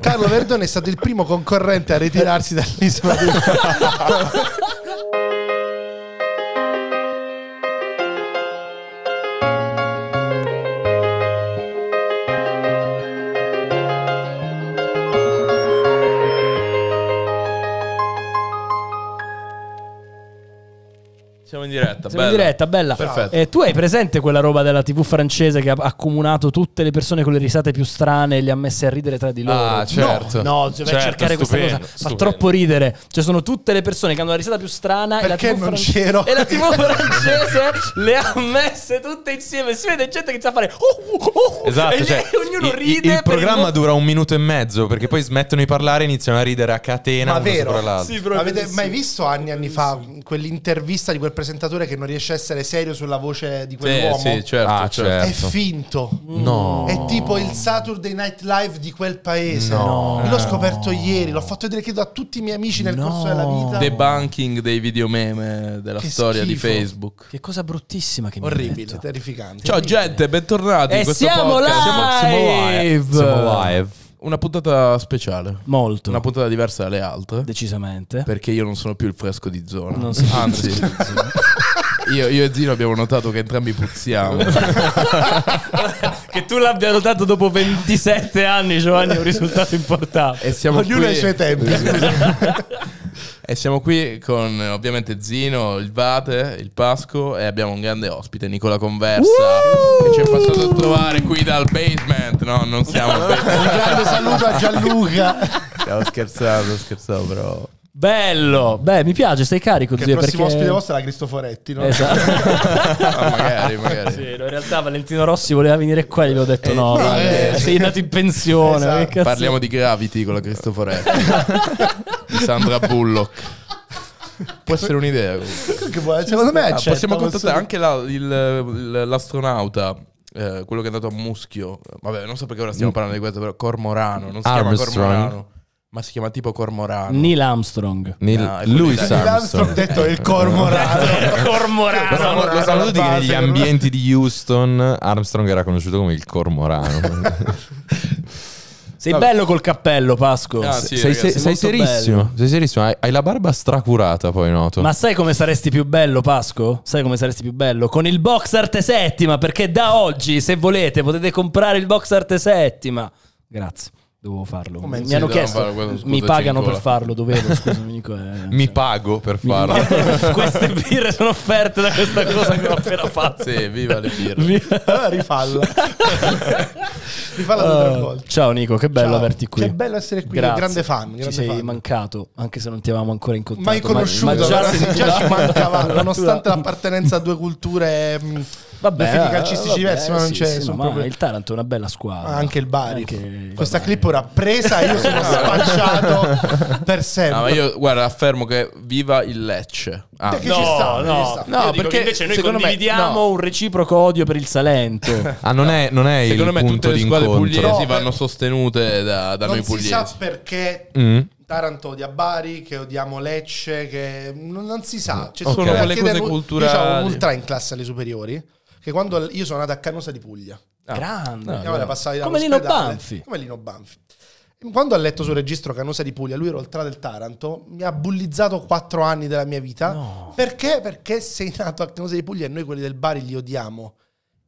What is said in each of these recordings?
Carlo Verdone è stato il primo concorrente a ritirarsi dall'isola. Di... Siamo bella. in diretta, bella. Perfetto. Eh, tu hai presente quella roba della TV francese che ha accomunato tutte le persone con le risate più strane e le ha messe a ridere tra di loro? Ah, certo. No, no cioè, certo, cercare stupendo, questa cosa. Stupendo. Fa troppo ridere. Cioè, sono tutte le persone che hanno la risata più strana e la TV non fran- c'ero? E la TV francese le ha messe tutte insieme. Si vede gente che sa fare oh, oh, oh, Esatto, e cioè, ognuno ride. Il, programma il... dura un minuto e mezzo perché poi smettono di parlare e iniziano a ridere a catena. Ma vero? Sì, Avete mai visto anni e anni fa quell'intervista di quel presentatore che non non riesce a essere serio sulla voce di quell'uomo. Sì, sì certo, ah, certo. certo. È finto. No. È tipo il Saturday Night Live di quel paese. No. l'ho scoperto no. ieri, l'ho fatto vedere credo a tutti i miei amici nel no. corso della vita. Debunking dei videomeme della che storia schifo. di Facebook. Che cosa bruttissima che Orribile, terrificante. Ciao gente, bentornati e in questo siamo podcast. Live. Siamo, live. Siamo eh, live una puntata speciale. Molto. Una puntata diversa dalle altre. Decisamente. Perché io non sono più il fresco di zona. Non sono Anzi. Io, io, e Zino abbiamo notato che entrambi puzziamo. che tu l'abbia notato dopo 27 anni, Giovanni, è un risultato importante. Ognuno ha i suoi tempi. e siamo qui con ovviamente Zino, il Vate, il Pasco e abbiamo un grande ospite, Nicola Conversa, uh! che ci è passato a trovare qui dal basement. No, non siamo. un grande saluto a Gianluca. Stavo scherzando, scherzavo, però. Bello, beh, mi piace, stai carico. zio, il prossimo perché... ospite vostro era Cristoforetti, no? Esatto. ah, magari, magari. Sì, in realtà Valentino Rossi voleva venire qua e gli ho detto eh, no, eh, eh sei andato in pensione. Esatto. Parliamo di Gravity con la Cristoforetti. Sandra Bullock. Può essere un'idea. Può, secondo me accetta, possiamo contattare anche la, il, l'astronauta. Eh, quello che è andato a Muschio, vabbè, non so perché ora stiamo mm. parlando di questo, però Cormorano, non si Armstrong. chiama Cormorano. Ma si chiama tipo Cormorano. Neil Armstrong. Neil, no, lui sa. Neil Armstrong ha detto il Cormorano. il cormorano. cormorano. Lo sanno tutti che negli ambienti di Houston Armstrong era conosciuto come il Cormorano. Sei Vabbè. bello col cappello, Pasco. Ah, sì, sei, ragazzi, sei, sei, serissimo, sei, serissimo. Hai, hai, la barba stracurata, poi noto. Ma sai come saresti più bello, Pasco? Sai come saresti più bello? Con il box arte settima, perché da oggi, se volete, potete comprare il box arte settima. Grazie. Dovevo farlo. Come mi sì, hanno chiesto, quello, scusa, mi pagano per farlo, dovevo, scusami, Nico, eh, Mi cioè. pago per farlo. Queste birre sono offerte da questa cosa che ho appena fatto. Sì, viva le birre. Viva. Allora uh, volte. Ciao Nico, che bello ciao. averti qui. Che bello essere qui, Grazie. grande fan. Grande ci sei fan. mancato, anche se non ti avevamo ancora incontrato. Mai conosciuto, ma, ma già, già ci mancava, nonostante l'appartenenza a due culture... Mh, mm, Vabbè, profili calcistici vabbè, diversi, ma non sì, c'è. Sì, no, proprio... il Taranto è una bella squadra. anche il Bari. Anche... Questa vabbè. clip ora presa, io sono spacciato per sempre. No, ma io guarda, affermo che viva il Lecce. Ah, perché no, ci sta, no, no, no perché invece noi condividiamo me, un reciproco odio per il Salento. ah, non è, non è secondo me tutte le squadre pugliesi vanno sostenute da, da noi pugliesi. Non si sa perché mm. Taranto odia Bari, che odiamo Lecce, che non, non si sa. Cioè, okay. sono quelle cose diciamo, culturali. Diciamo, ultra in classe alle superiori che quando io sono andato a Canosa di Puglia. Ah, Grande. Mia madre passava Come Lino Banfi. Come Lino Banfi. Quando ha letto sul registro Canosa di Puglia, lui era oltre del Taranto, mi ha bullizzato quattro anni della mia vita. No. Perché? Perché sei nato a Canosa di Puglia e noi quelli del Bari li odiamo.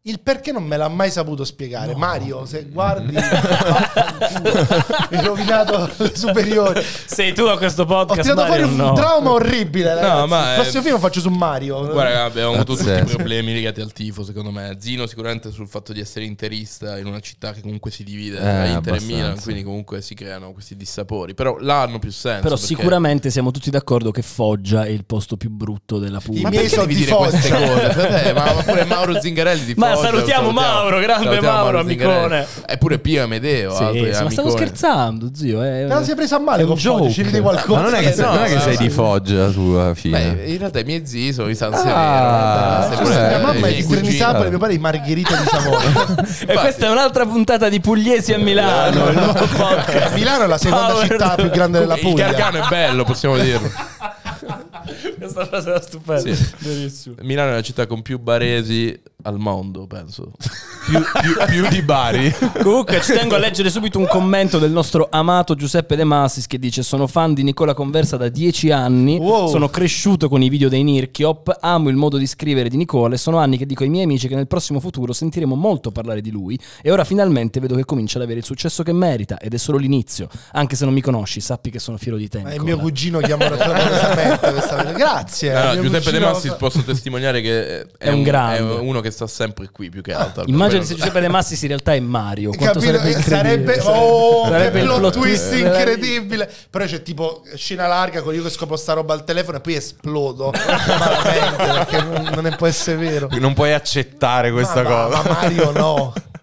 Il perché non me l'ha mai saputo spiegare. No. Mario, se guardi, hai rovinato le superiori. Sei tu a questo podcast. Ho tirato Mario, fuori un no. trauma orribile. No, ma Il prossimo eh, film lo faccio su Mario. Guarda, abbiamo avuto tutti i problemi legati al tifo. Secondo me, Zino, sicuramente sul fatto di essere interista in una città che comunque si divide eh, Inter e Milan. Quindi, comunque si creano questi dissapori. Però là hanno più senso. Però, perché... sicuramente siamo tutti d'accordo che Foggia è il posto più brutto della Puglia. Ma perché devi di dire Foggia. queste cose? Vabbè, ma pure Mauro Zingarelli di Foggia. Ma allora salutiamo, salutiamo, Mauro, grande salutiamo Mauro, amicone. Eppure Pio Amedeo. Sì, altri, ma stavo scherzando, zio. Eh. Non si è presa male con Foggia, ci qualcosa. Ma non è che, sei, no, non è che sei di Foggia tu alla fine. Beh, in realtà i miei zii sono di San ah, Severo. Eh, ah, cioè, mia mamma è di Trenisabra e mio padre è di Margherita di Savona. e questa è un'altra puntata di Pugliesi a Milano. Milano è la seconda città più grande della Puglia. Il Gargano è bello, possiamo dirlo. Questa frase era stupenda. Sì. Milano è la città con più baresi al mondo, penso. più, più, più, di Bari. Comunque ci tengo a leggere subito un commento del nostro amato Giuseppe De Massis che dice sono fan di Nicola Conversa da dieci anni, wow. sono cresciuto con i video dei Nirchiop, amo il modo di scrivere di Nicola e sono anni che dico ai miei amici che nel prossimo futuro sentiremo molto parlare di lui e ora finalmente vedo che comincia ad avere il successo che merita ed è solo l'inizio. Anche se non mi conosci, sappi che sono fiero di te. Nicola. È il mio cugino che amo Grazie. No, no, eh, Giuseppe cugino... De Massis posso testimoniare che è, è un, un grande. È uno che sta sempre qui più che ah, altro. Ah, immagino che se Giuseppe De Massis in realtà è Mario. Capito, sarebbe eh, incredibile. Sarebbe, oh, sarebbe plot, plot twist eh, incredibile. Però c'è tipo scena larga con io che scopo sta roba al telefono e poi esplodo. perché non, non può essere vero. Non puoi accettare questa ma, cosa. Ma, ma Mario no.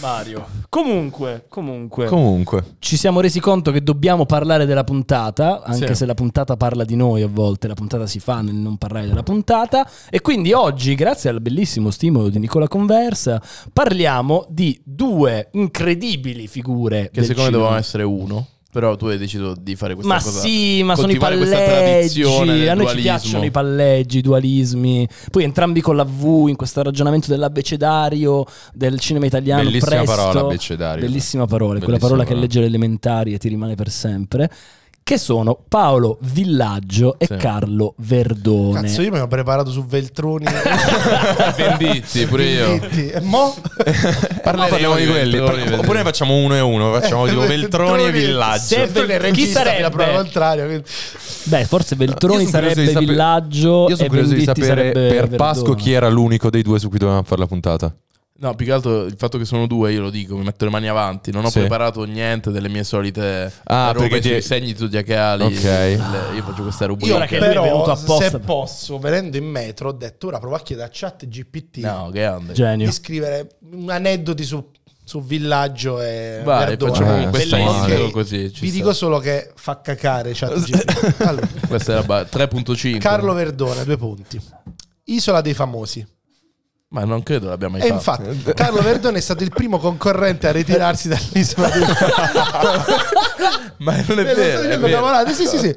Mario. Comunque, comunque, comunque, ci siamo resi conto che dobbiamo parlare della puntata, anche sì. se la puntata parla di noi a volte, la puntata si fa nel non parlare della puntata. E quindi oggi, grazie al bellissimo stimolo di Nicola Conversa, parliamo di due incredibili figure. Che secondo me dovevano essere uno. Però tu hai deciso di fare questa ma cosa. Sì, ma sono i palleggi. A noi dualismo. ci piacciono i palleggi, i dualismi. Poi entrambi con la V in questo ragionamento dell'abbecedario del cinema italiano. Bellissima presto. parola, abbecedario. Bellissima parola, Bellissima quella parola, parola che legge le elementari e ti rimane per sempre che sono Paolo Villaggio e sì. Carlo Verdone. Cazzo, io mi ho preparato su Veltroni. Venditti, pure Venditti. io. Eh, e mo? Parliamo di quelli. Par- oppure ne facciamo uno e uno, facciamo tipo eh, Veltroni e Villaggio. Se Veltroni chi sarebbe? La prova contraria. Beh, forse Veltroni sarebbe Villaggio Io sono curioso di sapere per Verdone. Pasco chi era l'unico dei due su cui dovevamo fare la puntata. No, più che altro il fatto che sono due, io lo dico, mi metto le mani avanti. Non ho sì. preparato niente delle mie solite ah, robe ti... sui segni zodiacali. Ok. Le, io faccio questa rubrica. Io che però, è venuto apposta. se posso, venendo in metro, ho detto ora prova a chiedere a chat GPT. No, grande. Genio. Di scrivere un aneddoti su, su villaggio e... Vai, facciamo eh, questa okay. così. Vi sta. dico solo che fa cacare chat GPT. Allora. questa è la ba- 3.5. Carlo Verdone, due punti. Isola dei famosi. Ma non credo l'abbia mai e fatto. infatti, Carlo Verdone è stato il primo concorrente a ritirarsi dall'isola del... Ma non è eh, vero. è vero. Cavolate. Sì, sì, sì.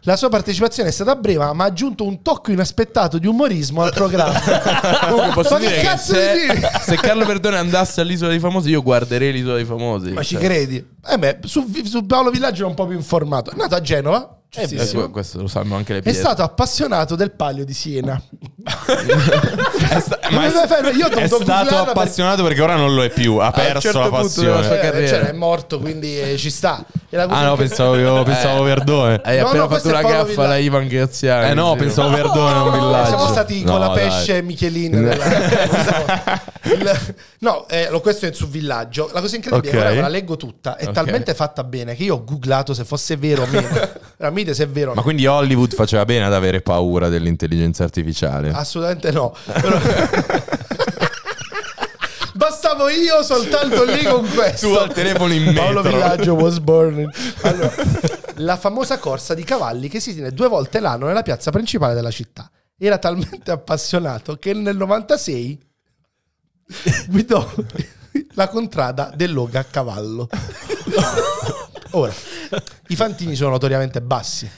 La sua partecipazione è stata breve, ma ha aggiunto un tocco inaspettato di umorismo al programma. Comunque posso ma dire che cazzo se, di se Carlo Verdone andasse all'isola dei famosi, io guarderei l'isola dei famosi. Ma ci cioè. credi? Eh beh, su, su Paolo Villaggio era un po' più informato. È nato a Genova, eh, questo lo sanno anche le pietre. È stato appassionato del palio di Siena. è sta- ma è, io è stato appassionato perché... perché ora non lo è più. Ha perso certo la passione. Sua eh, cioè, è morto, quindi eh, ci sta. Ah no, pensavo, io, pensavo eh. Verdone. Hai eh, no, appena no, fatto una gaffa da Ivan Graziani. Eh no, pensavo Verdone, no, un villaggio. Siamo stati con la pesce dai. Michelin. Della... Il... No, eh, questo è su Villaggio. La cosa incredibile okay. è che la leggo tutta. È okay. talmente fatta bene che io ho googlato se fosse vero o meno. Ramite se è vero. Ma quindi Hollywood faceva bene ad avere paura dell'intelligenza artificiale? Assolutamente no. Però... Bastavo io soltanto lì con questo. Tu al telefono in metro. Paolo Villaggio was born. Allora, la famosa corsa di cavalli che si tiene due volte l'anno nella piazza principale della città. Era talmente appassionato che nel 96 guidò la contrada dell'Oga a cavallo. Ora, i fantini sono notoriamente bassi.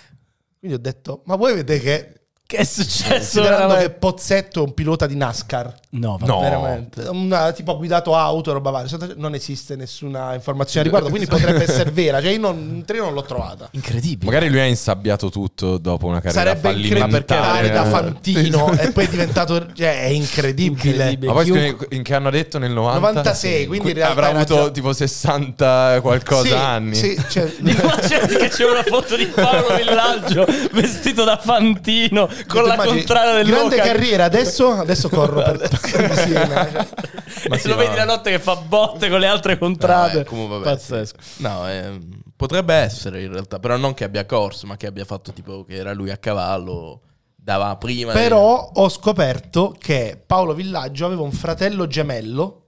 Quindi ho detto, ma voi vedete che che è successo? Considerando che Pozzetto è un pilota di NASCAR. No, no. veramente. Una, tipo ha guidato auto e roba varia. Non esiste nessuna informazione a riguardo, quindi potrebbe essere vera. Cioè, io non, in treno non l'ho trovata. Incredibile. Magari lui ha insabbiato tutto dopo una carriera Sarebbe fallimentare. Sarebbe da eh. Fantino e poi è diventato... Cioè, è incredibile. incredibile. Ma poi Chiunque... in che anno detto? Nel 90? 96, quindi in realtà... Avrà avuto già... tipo 60 qualcosa sì, anni. Sì, cioè... che c'è una foto di Paolo Villaggio vestito da Fantino con la contrada del grande Locan. carriera adesso, adesso corro per, per sì, cioè, lo vedi la notte che fa botte con le altre contrade no, eh, comunque, pazzesco no eh, potrebbe essere in realtà però non che abbia corso ma che abbia fatto tipo che era lui a cavallo dava prima però del... ho scoperto che Paolo Villaggio aveva un fratello gemello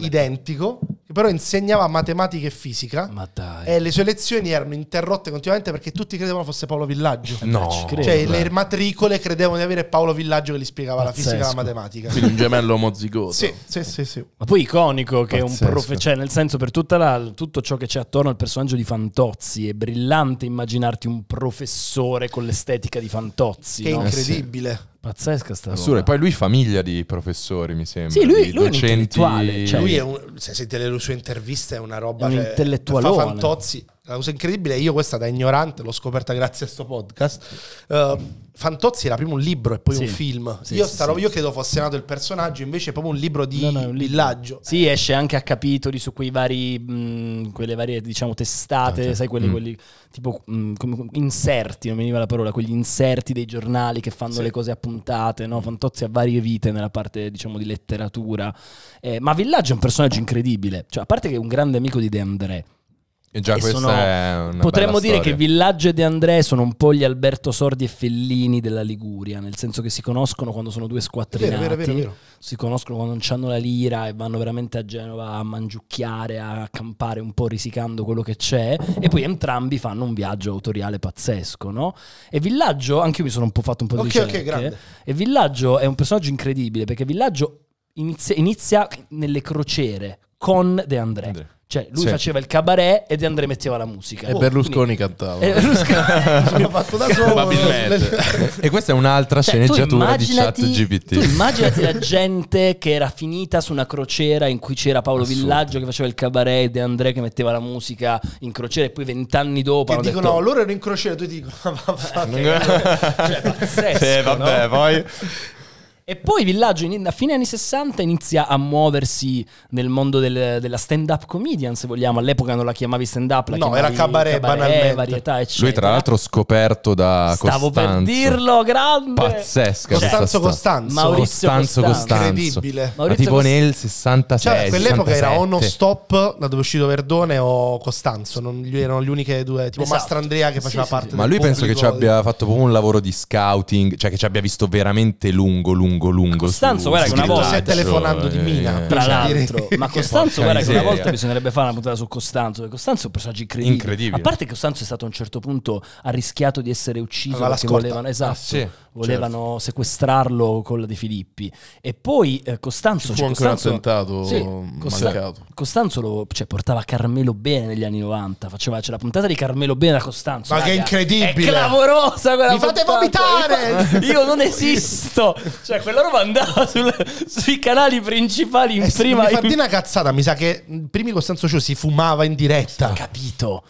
identico però insegnava matematica e fisica. Ma dai. E le sue lezioni erano interrotte continuamente perché tutti credevano fosse Paolo Villaggio. No, eh, cioè le matricole credevano di avere Paolo Villaggio che gli spiegava Pazzesco. la fisica e la matematica. Quindi un gemello mozzicoso. sì, sì, sì, sì, Ma poi iconico che Pazzesco. un prof, cioè nel senso per la, tutto ciò che c'è attorno al personaggio di Fantozzi, è brillante immaginarti un professore con l'estetica di Fantozzi. Che no? incredibile. Eh sì. Pazzesca sta Assurda. roba. E poi lui famiglia di professori, mi sembra. Sì, lui, lui docenti... è un intellettuale. Cioè... Lui è un, se sentite le sue interviste è una roba... È un cioè, intellettualone. Fa fantozzi la cosa incredibile, io questa da ignorante l'ho scoperta grazie a questo podcast. Uh, Fantozzi era prima un libro e poi sì, un film. Sì, io, sì, roba, io, credo fosse nato il personaggio, invece è proprio un libro di no, no, un villaggio. Sì, eh. esce anche a capitoli su quei vari, mh, quelle varie diciamo testate, ah, sai, quelli, mm. quelli tipo mh, inserti, non mi veniva la parola, quegli inserti dei giornali che fanno le cose appuntate. No? Fantozzi ha varie vite nella parte diciamo di letteratura. Eh, ma Villaggio è un personaggio incredibile, cioè, a parte che è un grande amico di De André già e sono, è potremmo dire che Villaggio e De André sono un po' gli Alberto Sordi e Fellini della Liguria, nel senso che si conoscono quando sono due squattrinati, vero, vero, vero, si conoscono quando non hanno la lira e vanno veramente a Genova a mangiucchiare, a campare un po' risicando quello che c'è e poi entrambi fanno un viaggio autoriale pazzesco, no? E Villaggio, anche io mi sono un po' fatto un po' di okay, ricerche, okay, e Villaggio è un personaggio incredibile perché Villaggio inizia, inizia nelle crociere con De André. André cioè, lui sì. faceva il cabaret e De André metteva la musica. E oh, Berlusconi cantava. E eh, Berlusconi fatto da solo. Probabilmente. e questa è un'altra cioè, sceneggiatura di chat GPT. Tu immaginati la gente che era finita su una crociera in cui c'era Paolo Assurdo. Villaggio che faceva il cabaret e De André che metteva la musica in crociera e poi vent'anni dopo... E dicono, detto, no, loro erano in crociera, tu dicono, ma vabbè. Eh, cioè, pazzesco, Sì, vabbè, no? poi... E poi Villaggio in, a fine anni 60 inizia a muoversi nel mondo del, della stand-up comedian, se vogliamo. All'epoca non la chiamavi stand-up, la no, era cabaret, cabaret banalmente. Eh, varietà, eccetera. Lui tra l'altro scoperto da Stavo Costanzo. per dirlo, grande! Pazzesca. Cioè, Costanzo Costanzo. Maurizio Costanzo. Costanzo. Incredibile. Maurizio tipo Costanzo. nel 66, Cioè, quell'epoca 67. era o No Stop, da dove è uscito Verdone, o Costanzo. Non, gli erano le uniche due, tipo esatto. Mastrandrea che faceva sì, parte sì, Ma lui penso che ci abbia fatto proprio un lavoro di scouting, cioè che ci abbia visto veramente lungo, lungo lungo, lungo. Costanzo, guarda che una volta. Stai telefonando di eh, Mina. Eh, tra l'altro, ma Costanzo, guarda che una volta bisognerebbe fare una puntata su Costanzo. Costanzo è un personaggio incredibile. incredibile. A parte che Costanzo è stato a un certo punto arrischiato di essere ucciso allora, perché volevano. Esatto. Ah, sì volevano certo. sequestrarlo con la De Filippi. E poi eh, Costanzo... Ci cioè fu cioè, anche Costanzo, un attentato sì, mancato. Costanzo lo, cioè, portava Carmelo Bene negli anni 90, faceva cioè, la puntata di Carmelo Bene da Costanzo. Ma raga, che incredibile! È clamorosa quella Mi puntata. fate vomitare! Io non esisto! cioè, quella roba andava sul, sui canali principali in eh, prima... Mi fate in... una cazzata, mi sa che primi Costanzo Ciò si fumava in diretta. Capito?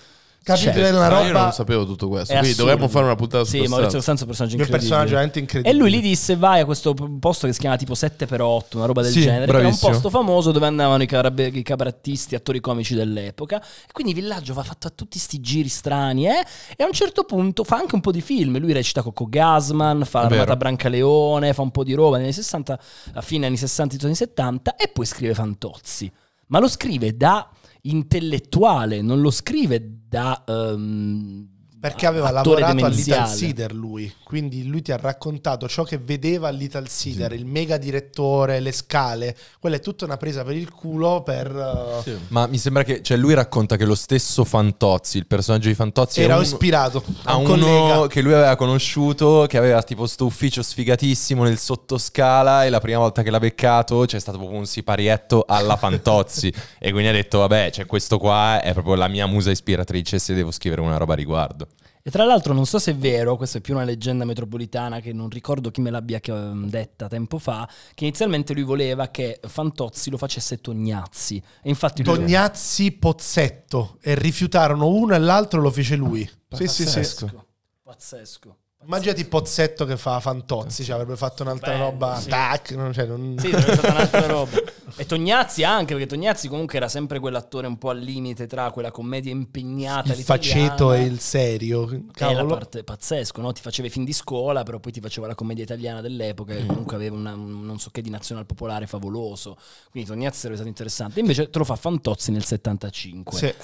Capite cioè, certo. una roba. Io non sapevo tutto questo. Quindi dovremmo fare una puntata su Sì, Maurizio Costanzo è un personaggio incredibile. È un personaggio incredibile. E lui gli disse: Vai a questo posto che si chiama tipo 7x8, una roba del sì, genere. Bravissimo. Che era un posto famoso dove andavano i, carab- i cabarettisti, attori comici dell'epoca. E quindi il Villaggio va fatto a tutti questi giri strani, eh? E a un certo punto fa anche un po' di film. Lui recita Cocco Gasman, fa Armata Brancaleone, fa un po' di roba negli anni 60, a fine anni 60, anni 70. E poi scrive Fantozzi. Ma lo scrive da intellettuale, non lo scrive That. um, perché aveva lavorato a Little Sider lui, quindi lui ti ha raccontato ciò che vedeva all'Ital Sider, sì. il mega direttore, le scale, quella è tutta una presa per il culo per... Sì. Eh, Ma mi sembra che, cioè lui racconta che lo stesso Fantozzi, il personaggio di Fantozzi... Era un, ispirato a un uno collega. che lui aveva conosciuto, che aveva tipo sto ufficio sfigatissimo nel sottoscala e la prima volta che l'ha beccato c'è stato proprio un siparietto alla Fantozzi e quindi ha detto vabbè, cioè questo qua è proprio la mia musa ispiratrice se devo scrivere una roba a riguardo. E tra l'altro non so se è vero, questa è più una leggenda metropolitana che non ricordo chi me l'abbia ehm, detta tempo fa, che inizialmente lui voleva che Fantozzi lo facesse Tognazzi. E infatti Tognazzi era... Pozzetto e rifiutarono uno e l'altro lo fece lui. Ah, sì, pazzesco. Sì, sì, pazzesco. Pazzesco. Immaginati il pozzetto che fa Fantozzi, cioè avrebbe fatto un'altra Bello, roba. Sì. Tac, non, cioè, non... Sì, sarebbe stata un'altra roba. E Tognazzi anche, perché Tognazzi comunque era sempre quell'attore un po' al limite tra quella commedia impegnata. Il faceto e il serio. Cavolo. È la parte pazzesco, no? Ti faceva i film di scuola, però poi ti faceva la commedia italiana dell'epoca, mm. che comunque aveva una, un non so che di nazionale popolare favoloso. Quindi Tognazzi sarebbe stato interessante. Invece te lo fa Fantozzi nel 75. Sì. E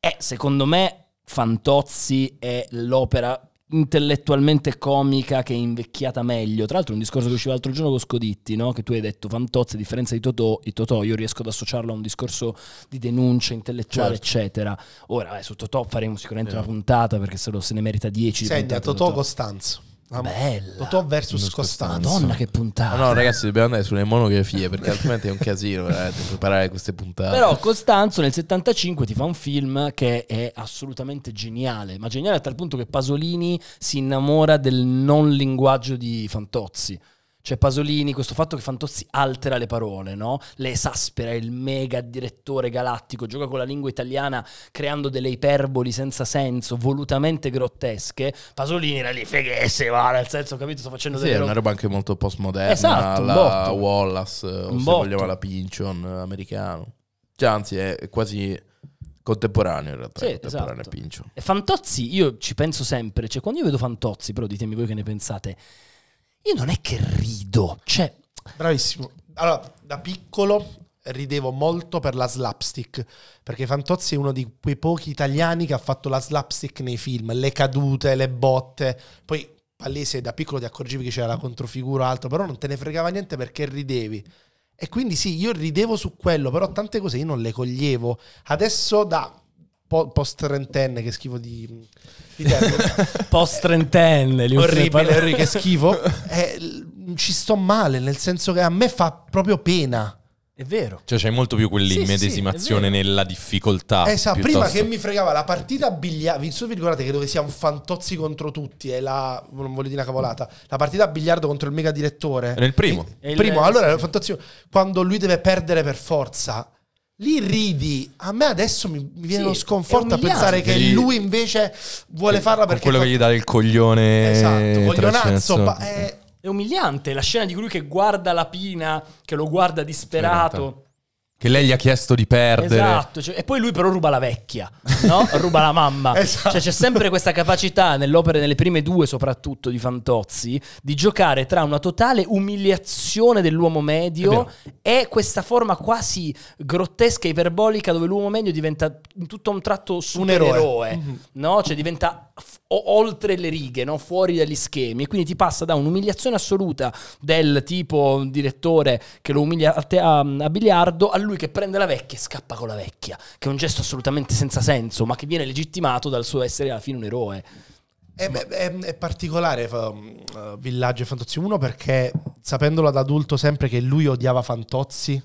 eh, secondo me Fantozzi è l'opera intellettualmente comica che è invecchiata meglio. Tra l'altro un discorso che usciva l'altro giorno con Scoditti, no? che tu hai detto Fantozzi a differenza di Totò, di Totò, io riesco ad associarlo a un discorso di denuncia intellettuale, certo. eccetera. Ora, eh, su Totò faremo sicuramente eh. una puntata perché se, lo, se ne merita 10. Segna Totò, Totò Costanzo. Ah, Bella. Totò versus Costanza. Madonna che puntata. No, no, ragazzi, dobbiamo andare sulle monografie perché altrimenti è un casino eh, preparare queste puntate. Però Costanzo nel 75 ti fa un film che è assolutamente geniale, ma geniale a tal punto che Pasolini si innamora del non linguaggio di Fantozzi. Cioè Pasolini, questo fatto che Fantozzi altera le parole, no? Le esaspera, il mega direttore galattico, gioca con la lingua italiana creando delle iperboli senza senso, volutamente grottesche. Pasolini era lì, feghesse, va, nel senso, ho capito? Sto facendo sì, delle... Sì, è una roba anche molto postmoderna, esatto, un la Wallace, o un se botto. vogliamo la Pynchon eh, americano. Cioè, anzi, è quasi contemporaneo in realtà. Sì, contemporaneo esatto. Pincio. E Fantozzi, io ci penso sempre, cioè quando io vedo Fantozzi, però ditemi voi che ne pensate, io non è che rido, cioè... Bravissimo. Allora, da piccolo ridevo molto per la slapstick, perché Fantozzi è uno di quei pochi italiani che ha fatto la slapstick nei film, le cadute, le botte, poi palese da piccolo ti accorgevi che c'era la controfigura o altro, però non te ne fregava niente perché ridevi. E quindi sì, io ridevo su quello, però tante cose io non le coglievo. Adesso da po- post trentenne, che schifo di, di termine. post trentenne, orribile, orribile, che schifo. Eh, ci sto male, nel senso che a me fa proprio pena. È vero. Cioè c'è molto più quell'immedesimazione sì, sì, nella difficoltà. Esatto, piuttosto... prima che mi fregava la partita a biliardo, vi ricordate credo che sia un fantozzi contro tutti, è la, non voglio dire una cavolata, la partita a biliardo contro il mega direttore. Era primo. il primo, il... Eh, allora sì. fantozzi, quando lui deve perdere per forza Lì ridi, a me adesso mi, mi viene sì, lo sconforto a pensare che lì, lui invece vuole farla perché... Quello fa... che gli dà il coglione... Esatto, coglionazzo. Pa- è... Eh. è umiliante la scena di lui che guarda la pina, che lo guarda disperato. Certo che lei gli ha chiesto di perdere. Esatto, cioè, e poi lui però ruba la vecchia, no? ruba la mamma. Esatto. Cioè c'è sempre questa capacità nell'opera, nelle prime due soprattutto di Fantozzi, di giocare tra una totale umiliazione dell'uomo medio e questa forma quasi grottesca, iperbolica, dove l'uomo medio diventa in tutto un tratto supereroe, un eroe. no? Mm-hmm. Cioè diventa f- oltre le righe, no? Fuori dagli schemi. E quindi ti passa da un'umiliazione assoluta del tipo direttore che lo umilia a, te- a, a biliardo lui che prende la vecchia e scappa con la vecchia, che è un gesto assolutamente senza senso, ma che viene legittimato dal suo essere alla fine un eroe. È, è, è, particolare uh, mm, eh, Villaggio e Fantozzi 1 perché sapendolo ad adulto sempre che lui odiava Fantozzi,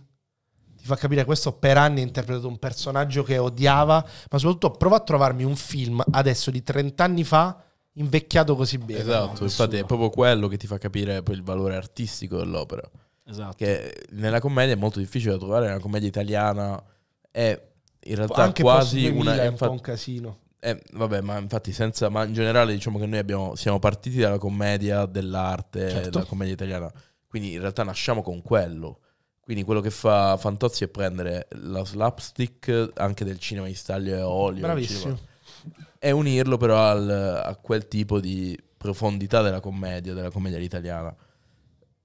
ti fa capire questo per anni ha interpretato un personaggio che odiava, ma soprattutto prova a trovarmi un film adesso di 30 anni fa invecchiato così bene. Esatto, no? infatti è proprio quello che ti fa capire poi il valore artistico dell'opera. Esatto. Che nella commedia è molto difficile da trovare, una commedia italiana è in realtà Anche quasi una, è un po' un casino. Eh, vabbè, ma infatti senza, ma in generale diciamo che noi abbiamo, siamo partiti dalla commedia dell'arte, certo. dalla commedia italiana, quindi in realtà nasciamo con quello. Quindi quello che fa Fantozzi è prendere la slapstick anche del cinema di staglio e olio Bravissimo. e unirlo però al, a quel tipo di profondità della commedia, della commedia italiana.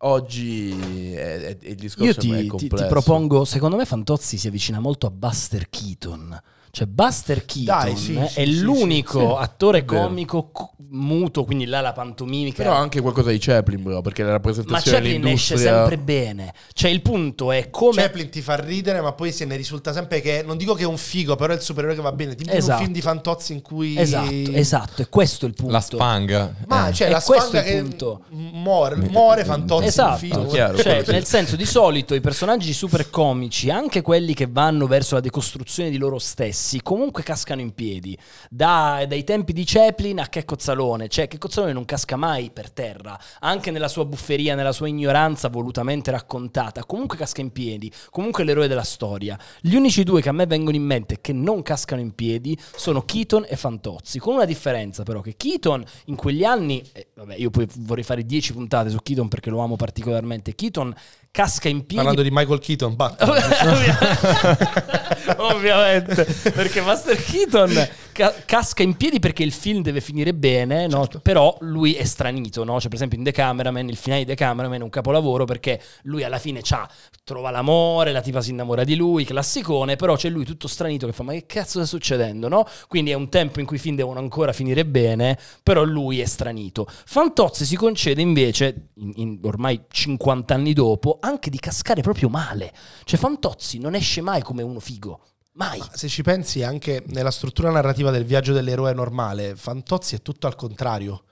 Oggi è, è, il discorso Io ti, è complesso. Io ti, ti propongo, secondo me Fantozzi si avvicina molto a Buster Keaton cioè Buster Keaton Dai, sì, sì, è sì, l'unico attore comico muto, quindi là la pantomimica. Però anche qualcosa di Chaplin, bro, perché la rappresentazione di Chaplin esce sempre bene. Cioè il punto è come Chaplin ti fa ridere, ma poi se ne risulta sempre che non dico che è un figo, però è il supereroe che va bene. Tipo esatto. un film di Fantozzi in cui Esatto, esatto, e questo è il punto. La spanga. Ma eh. cioè è la spanga che punto. muore, muore Fantozzi esatto. in film. Chiaro, cioè, nel senso di solito i personaggi super comici, anche quelli che vanno verso la decostruzione di loro stessi bassi comunque cascano in piedi, da, dai tempi di Chaplin a Che Cozzalone, cioè Che Cozzalone non casca mai per terra, anche nella sua bufferia, nella sua ignoranza volutamente raccontata, comunque casca in piedi, comunque è l'eroe della storia. Gli unici due che a me vengono in mente che non cascano in piedi sono Keaton e Fantozzi, con una differenza però che Keaton in quegli anni, eh, vabbè io poi vorrei fare 10 puntate su Keaton perché lo amo particolarmente, Keaton casca in piedi. Parlando di Michael Keaton, Batman. ovviamente, perché Master Keaton ca casca in piedi perché il film deve finire bene, no? Certo. però lui è stranito, no? cioè, per esempio in The Cameraman, il finale di The Cameraman è un capolavoro perché lui alla fine trova l'amore, la tipa si innamora di lui, classicone, però c'è lui tutto stranito che fa ma che cazzo sta succedendo? No? Quindi è un tempo in cui i film devono ancora finire bene, però lui è stranito. Fantozzi si concede invece, in, in ormai 50 anni dopo, anche di cascare proprio male. Cioè Fantozzi non esce mai come uno figo. Mai. Ma se ci pensi anche nella struttura narrativa del viaggio dell'eroe normale, Fantozzi è tutto al contrario.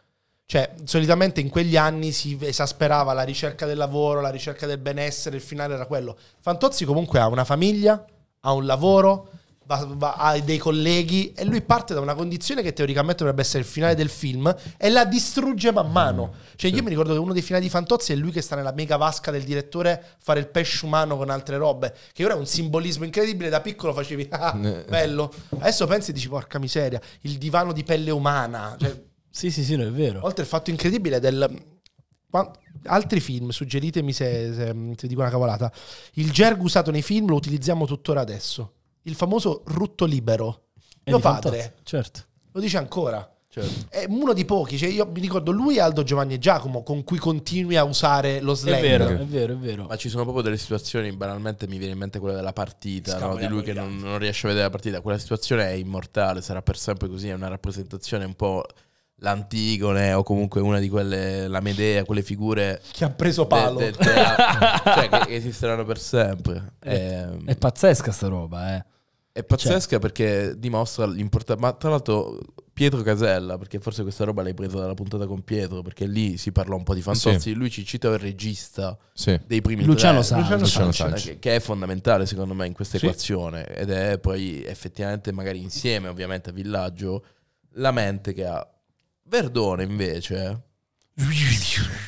Cioè, solitamente in quegli anni si esasperava la ricerca del lavoro, la ricerca del benessere, il finale era quello. Fantozzi comunque ha una famiglia, ha un lavoro, va, va, ha dei colleghi e lui parte da una condizione che teoricamente dovrebbe essere il finale del film e la distrugge man mano. Mm, cioè sì. io mi ricordo che uno dei finali di Fantozzi è lui che sta nella mega vasca del direttore fare il pesce umano con altre robe, che ora è un simbolismo incredibile, da piccolo facevi ah, bello. Adesso pensi e dici porca miseria, il divano di pelle umana. Cioè, sì, sì, sì, no, è vero. Oltre al fatto incredibile del altri film, suggeritemi se, se, se, dico una cavolata. Il gergo usato nei film lo utilizziamo tuttora adesso il famoso rutto libero. È Mio padre Fantazzi, certo. lo dice ancora. Certo. È uno di pochi, cioè io mi ricordo lui e Aldo Giovanni e Giacomo con cui continui a usare lo slang. È vero, è vero, è vero. Ma ci sono proprio delle situazioni, banalmente mi viene in mente quella della partita, no? di lui che non, non riesce a vedere la partita. Quella situazione è immortale, sarà per sempre così, è una rappresentazione un po' l'Antigone o comunque una di quelle, la Medea, quelle figure che ha preso palo, de, de, de, cioè che, che esisteranno per sempre. È, ehm, è pazzesca sta roba, eh. È pazzesca cioè. perché dimostra l'importanza. Ma tra l'altro, Pietro Casella, perché forse questa roba l'hai presa dalla puntata con Pietro, perché lì si parla un po' di fantozzi. Sì. Lui ci cita il regista sì. dei primi Luciano tre, Luciano, Luciano Sanchez, cioè, che, che, è fondamentale secondo me in questa sì. equazione. Ed è poi effettivamente, magari insieme ovviamente a Villaggio, la mente che ha. Verdone invece eh.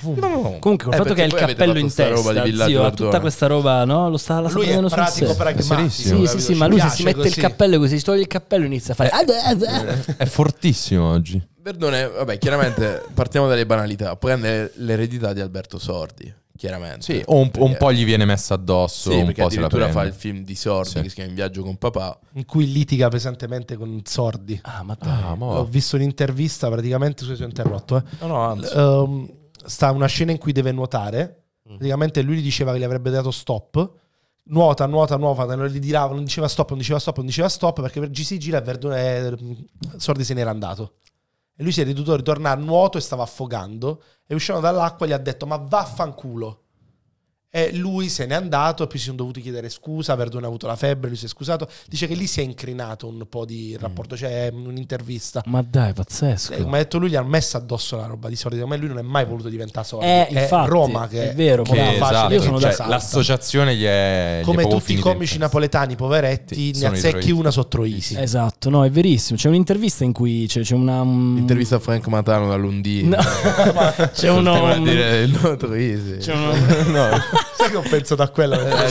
Comunque, eh, il fatto che ha il cappello in testa, zio, ha tutta questa roba, no? Lo sta la lui è pratico pragmatico. Sì, sì, sì, ma lui se si mette il cappello così, si toglie il cappello e inizia a fare eh, eh, è, fortissimo oggi. Verdone, vabbè, chiaramente partiamo dalle banalità, poi andiamo l'eredità di Alberto Sordi Chiaramente. Sì, o un, perché... un, po' gli viene messa addosso. Sì, un po' addirittura fa il film di Sordi sì. che si chiama In viaggio con papà. In cui litiga pesantemente con Sordi. Ah, ma ah, dai. Ah, Ho visto un'intervista praticamente, scusa, ho interrotto. Eh. No, no, anzi. Um, sta una scena in cui deve nuotare. Mm. Praticamente lui gli diceva che gli avrebbe dato stop. Nuota, nuota, nuota, non gli dirà, non diceva stop, non diceva stop, non diceva stop, perché per GC gira e Verdone, Sordi se n'era andato. E lui si è dovuto ritornare a nuoto e stava affogando. E uscendo dall'acqua gli ha detto: Ma vaffanculo. E lui se n'è andato e poi si sono dovuti chiedere scusa, Verdone ha avuto la febbre, lui si è scusato. Dice che lì si è incrinato un po' di mm. rapporto, cioè mm, un'intervista. Ma dai, pazzesco. Eh, ma ha detto lui gli hanno messo addosso la roba di solito ma lui non è mai voluto diventare soldi. Eh, è infatti, Roma che è vero, che è esatto, cioè, io sono cioè, da l'associazione gli è come gli è tutti i comici napoletani poveretti, sì, ne azzecchi una sotto Isi Esatto, no, è verissimo. C'è un'intervista in cui c'è, c'è una mm, intervista a Frank Matano dall'undì lunedì. No. c'è uno C'è uno... no. Sai che ho pensato a quella? Eh,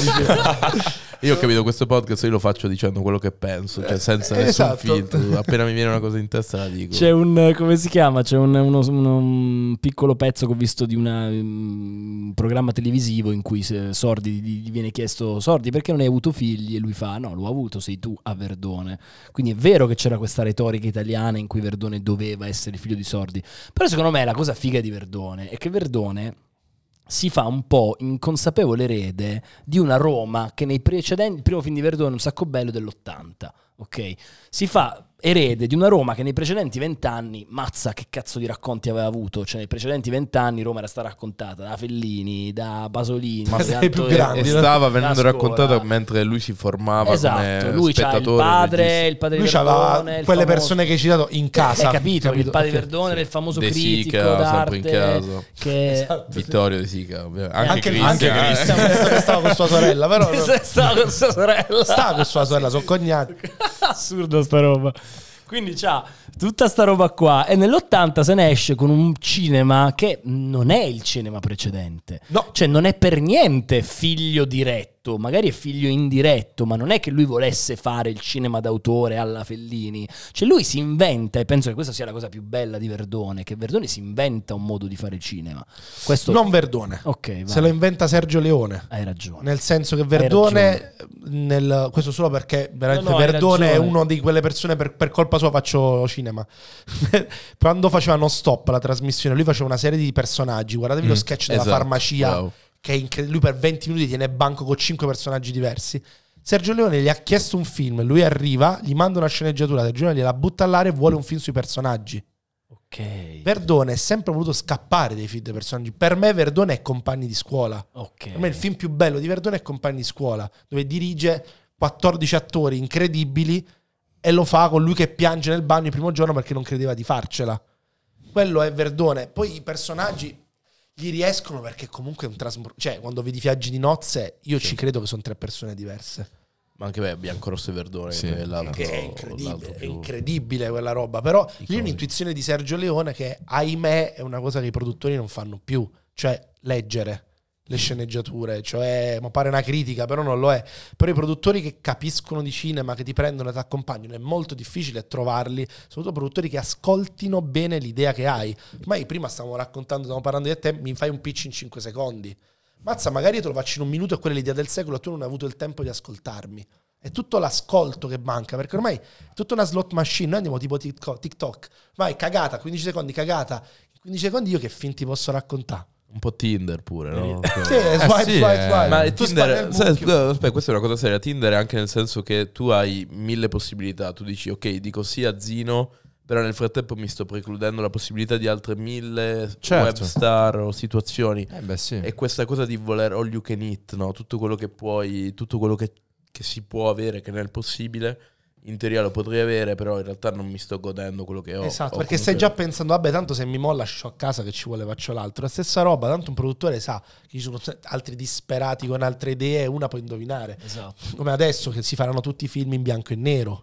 io ho capito questo podcast, io lo faccio dicendo quello che penso, cioè senza eh, nessun esatto. filtro. Appena mi viene una cosa in testa la dico. C'è un, come si chiama? C'è un, uno, uno, un piccolo pezzo che ho visto di una, un mm, programma televisivo in cui Sordi gli viene chiesto, Sordi perché non hai avuto figli? E lui fa, no, l'ho avuto, sei tu a Verdone. Quindi è vero che c'era questa retorica italiana in cui Verdone doveva essere figlio di Sordi. Però secondo me la cosa figa di Verdone è che Verdone si fa un po' inconsapevole erede di una Roma che nei precedenti, il primo film di Verdone, un sacco bello dell'80, ok? Si fa erede di una Roma che nei precedenti vent'anni, mazza che cazzo di racconti aveva avuto, cioè nei precedenti vent'anni Roma era stata raccontata da Fellini, da Pasolini, Ma da più grande, e stava venendo raccontata mentre lui si formava esatto, lui spettatore. il padre, il padre lui Verdone, quelle famoso... persone che hai citato in eh, casa. Hai capito, capito? il padre okay. Verdone era il famoso De critico d'arte sempre in casa. Che... Esatto, Vittorio sì. De Sica, anche, anche, anche Cristian. Anche eh. stava con sua sorella, però... stava con sua sorella. Stava con sua sorella, sono cognati. Assurdo sta roba. Quindi c'ha tutta sta roba qua e nell'80 se ne esce con un cinema che non è il cinema precedente. No. Cioè non è per niente figlio diretto diretto, magari è figlio indiretto, ma non è che lui volesse fare il cinema d'autore alla Fellini. Cioè lui si inventa, e penso che questa sia la cosa più bella di Verdone, che Verdone si inventa un modo di fare cinema. Questo... Non Verdone. Okay, Se lo inventa Sergio Leone. Hai ragione. Nel senso che Verdone, nel... questo solo perché veramente no, no, Verdone è uno di quelle persone per, per colpa sua faccio cinema. Quando faceva Non Stop la trasmissione, lui faceva una serie di personaggi. Guardatevi mm. lo sketch della esatto. farmacia. Wow che incred- lui per 20 minuti tiene banco con 5 personaggi diversi. Sergio Leone gli ha chiesto un film, lui arriva, gli manda una sceneggiatura, Sergio Leone gliela butta all'aria e vuole un film sui personaggi. Ok. Verdone è sempre voluto scappare dai film dei personaggi. Per me Verdone è compagni di scuola. Ok. Per me il film più bello di Verdone è compagni di scuola, dove dirige 14 attori incredibili e lo fa con lui che piange nel bagno il primo giorno perché non credeva di farcela. Quello è Verdone. Poi i personaggi gli riescono perché comunque è un trasmorto. Cioè, quando vedi viaggi di nozze, io sì. ci credo che sono tre persone diverse. Ma anche beh, Biancorosso e Verdone, sì. che, è incredibile, più... è incredibile quella roba. Però Iconico. lì un'intuizione di Sergio Leone che, ahimè, è una cosa che i produttori non fanno più. Cioè, leggere le sceneggiature, cioè, ma pare una critica, però non lo è. Però i produttori che capiscono di cinema, che ti prendono e ti accompagnano, è molto difficile trovarli, soprattutto produttori che ascoltino bene l'idea che hai. Ma prima stavamo raccontando, stavamo parlando di te, mi fai un pitch in 5 secondi. Mazza, magari te lo faccio in un minuto e quella è l'idea del secolo, tu non hai avuto il tempo di ascoltarmi. È tutto l'ascolto che manca, perché ormai è tutta una slot machine, noi andiamo tipo TikTok, vai cagata, 15 secondi, cagata, 15 secondi io che fin ti posso raccontare? Un po' Tinder pure, no? sì, eh, swipe, sì, swipe, swipe. Eh, ma è Tinder, sai, aspetta, questa è una cosa seria. Tinder è anche nel senso che tu hai mille possibilità. Tu dici, ok, dico sì a Zino, però nel frattempo mi sto precludendo la possibilità di altre mille certo. web star o situazioni. Eh beh, sì. E questa cosa di voler all you can eat, no? Tutto quello che puoi, tutto quello che, che si può avere, che nel possibile in teoria lo potrei avere, però in realtà non mi sto godendo quello che ho. Esatto, ho perché comunque... stai già pensando, vabbè, tanto se mi molla lascio a casa che ci vuole faccio l'altro. La stessa roba, tanto un produttore sa che ci sono altri disperati con altre idee una può indovinare. Esatto. Come adesso che si faranno tutti i film in bianco e nero.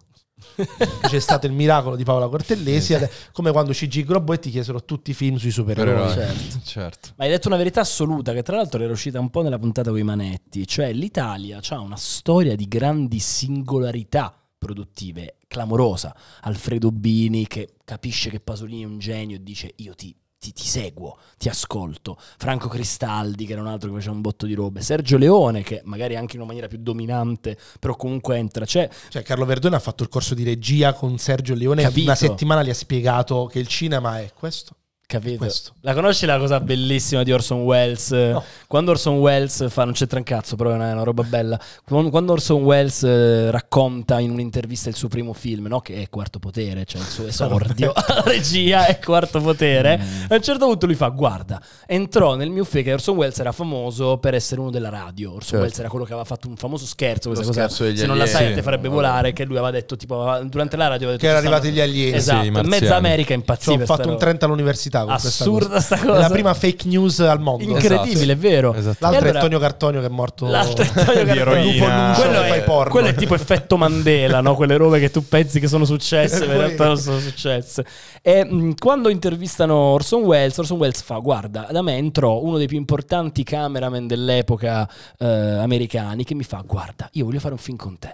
c'è stato il miracolo di Paola Cortellesi sì. come quando CG Grobo e ti chiesero tutti i film sui supereroi certo. certo. ma hai detto una verità assoluta che tra l'altro era uscita un po' nella puntata con i manetti cioè l'Italia ha una storia di grandi singolarità produttive clamorosa. Alfredo Bini che capisce che Pasolini è un genio e dice io ti, ti, ti seguo, ti ascolto. Franco Cristaldi che era un altro che faceva un botto di robe. Sergio Leone che magari anche in una maniera più dominante però comunque entra. Cioè, cioè Carlo Verdone ha fatto il corso di regia con Sergio Leone. e Una settimana gli ha spiegato che il cinema è questo Capito? Questo. La conosci la cosa bellissima di Orson Welles? No. Quando Orson Welles fa, non c'è un però è una, una, roba bella. Quando Orson Welles eh, racconta in un'intervista il suo primo film, no? che è Quarto Potere, cioè il suo esordio alla regia è Quarto Potere, mm. a un certo punto lui fa, guarda, entrò nel mio fake, Orson Welles era famoso per essere uno della radio, Orson certo. Welles era quello che aveva fatto un famoso scherzo, questa cosa, scherzo se non la sai sì. te farebbe volare, che lui aveva detto, tipo, durante la radio... Aveva detto, che erano arrivati gli alieni. Esatto, sì, mezza America impazziva. Cioè, ho fatto un 30 all'università Chicago. Assurda sta cosa. È la prima fake news al mondo. Incredibile, esatto. è vero. Esatto. L'altro allora, è Antonio Cartonio che è morto l'altro Antonio di Quello è, quello è tipo effetto Mandela, no? quelle robe che tu pensi che sono successe, ma in realtà non sono successe. E mh, quando intervistano Orson Welles, Orson Welles fa, guarda, da me entrò uno dei più importanti cameraman dell'epoca eh, americani che mi fa, guarda, io voglio fare un film con te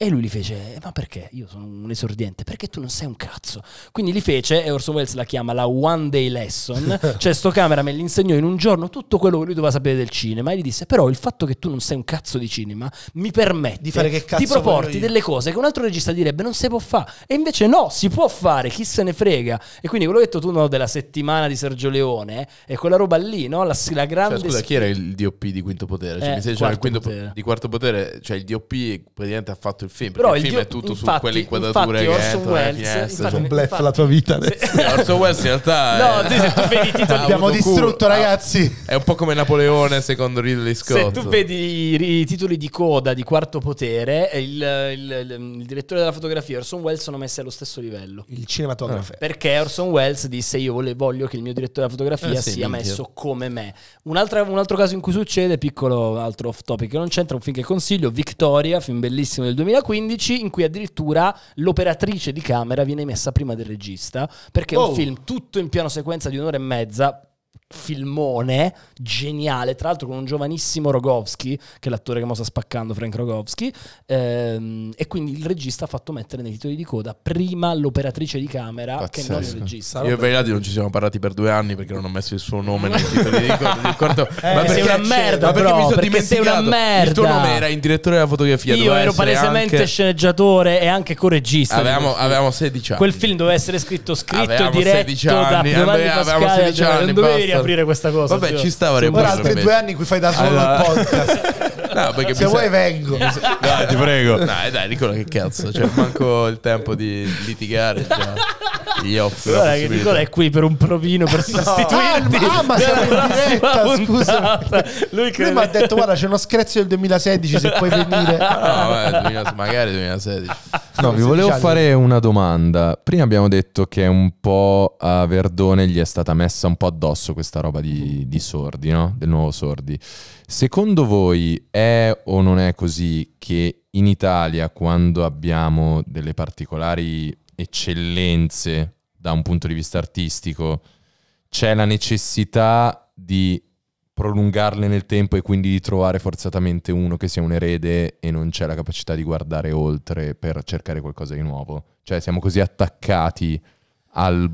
e lui gli fece, eh, ma perché? Io sono un esordiente, perché tu non sei un cazzo? Quindi li fece, e Orson Welles la chiama la One Day Lesson, cioè sto cameraman gli insegnò in un giorno tutto quello che lui doveva sapere del cinema, e gli disse, però il fatto che tu non sei un cazzo di cinema mi permette di, fare che cazzo di proporti delle cose che un altro regista direbbe non si può fare, e invece no, si può fare, chi se ne frega. E quindi quello che ho detto tu no, della settimana di Sergio Leone, è eh, quella roba lì, no? la, la cioè, grande... Cioè, scusa, chi era il DOP di Quinto Potere? Cioè, eh, mi stai il quinto potere. Po- di Quarto Potere, cioè il DOP praticamente ha fatto Il il film, però il, il film è tutto infatti, su quelle inquadrature eh, che Orson Welles, è un blef la tua vita adesso. Sì, Orson Welles in realtà No, sì, se tu vedi titoli abbiamo distrutto ah, ragazzi. È un po' come Napoleone secondo Ridley Scott. Se tu vedi i titoli di coda di Quarto Potere, eh, il, il, mm, il direttore della fotografia e Orson Welles sono messi allo stesso livello. Il cinematografo. Ah. Perché Orson Welles disse io voglio che il mio direttore della fotografia eh, sì, sia minchia. messo come me. Un altro, un altro caso in cui succede, piccolo altro off topic che non c'entra, un film che consiglio, Victoria, film bellissimo del 2000 2015 in cui addirittura l'operatrice di camera viene messa prima del regista perché oh. è un oh. film tutto in piano sequenza di un'ora e mezza filmone geniale, tra l'altro con un giovanissimo Rogowski, che è l'attore che mo sta spaccando, Frank Rogowski, ehm, e quindi il regista ha fatto mettere nei titoli di coda prima l'operatrice di camera Pazzesco. che non il regista. Io e Velati non ci siamo parlati per due anni perché non ho messo il suo nome nei titoli di coda. eh, ma perché, sei una merda, ma perché mi sono perché sei merda. Il tuo nome era in direttore della fotografia. Io ero palesemente anche... sceneggiatore e anche co-regista. Avevamo, avevamo, 16 anni. Quel film doveva essere scritto, scritto avevamo e diretto da Giovanni Pascale. Avevamo cioè, 16 anni, Certo. riaprire questa cosa. Vabbè, zio. ci stava riaprire. Ora altri due anni qui fai da solo allora... il podcast. no, perché Se vuoi sa... vengo. Dai, ti prego. Dai, eh, dai, Nicola, che cazzo. Cioè, manco il tempo di litigare. Cioè, gli offro Guarda che Nicola è qui per un provino, per no. sostituirti. Ah, ma siamo in diretta, scusa. Lui, crede... Lui mi ha detto, guarda, c'è uno screzio del 2016, se puoi venire. No, vabbè, magari 2016. No, vi volevo fare una domanda. Prima abbiamo detto che un po' a Verdone gli è stata messa un po' addosso questa roba di, di Sordi, no? Del nuovo Sordi. Secondo voi è o non è così che in Italia, quando abbiamo delle particolari eccellenze da un punto di vista artistico, c'è la necessità di prolungarle nel tempo e quindi di trovare forzatamente uno che sia un erede e non c'è la capacità di guardare oltre per cercare qualcosa di nuovo. Cioè siamo così attaccati al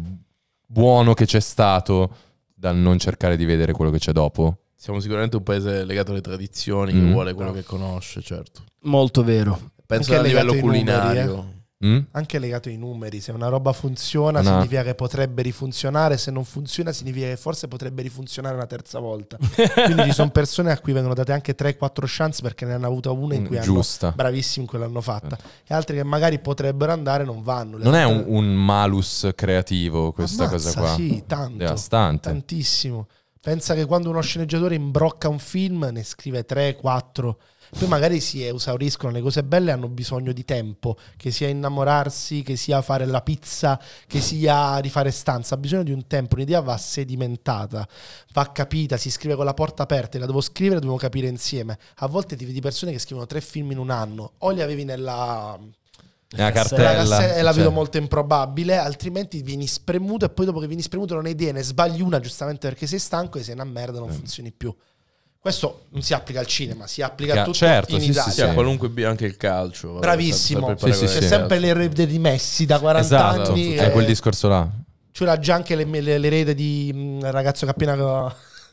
buono che c'è stato da non cercare di vedere quello che c'è dopo. Siamo sicuramente un paese legato alle tradizioni, mm. che vuole quello no. che conosce, certo. Molto vero. Penso che a livello culinario. Numeri, eh? Mm? Anche legato ai numeri, se una roba funziona no. significa che potrebbe rifunzionare, se non funziona significa che forse potrebbe rifunzionare una terza volta. Quindi ci sono persone a cui vengono date anche 3-4 chance perché ne hanno avuta una in mm, cui Giusta. hanno bravissimi in cui l'hanno fatta certo. e altre che magari potrebbero andare non vanno. Le non altre... è un, un, malus creativo questa Ammazza, cosa qua. Sì, tanto. Tantissimo. Pensa che quando uno sceneggiatore imbrocca un film ne scrive 3, 4, poi magari si esauriscono le cose belle hanno bisogno di tempo, che sia innamorarsi, che sia fare la pizza, che sia rifare stanza, ha bisogno di un tempo, un'idea va sedimentata, va capita, si scrive con la porta aperta, la devo scrivere, la dobbiamo capire insieme. A volte ti vedi persone che scrivono tre film in un anno, o li avevi nella una cartella, la cioè. la vedo cioè. molto improbabile, altrimenti vieni spremuto e poi dopo che vieni spremuto non hai idea, ne sbagli una giustamente perché sei stanco e sei una merda, non mm. funzioni più. Questo non si applica al cinema, si applica a tutto certo, in sì, Italia. Sì, sì, qualunque anche il calcio. Vabbè, Bravissimo. Sì, sì, c'è sempre l'erede di Messi da 40 esatto, anni. È quel discorso là. C'era già anche l'erede di mh, mm, ragazzo Cappina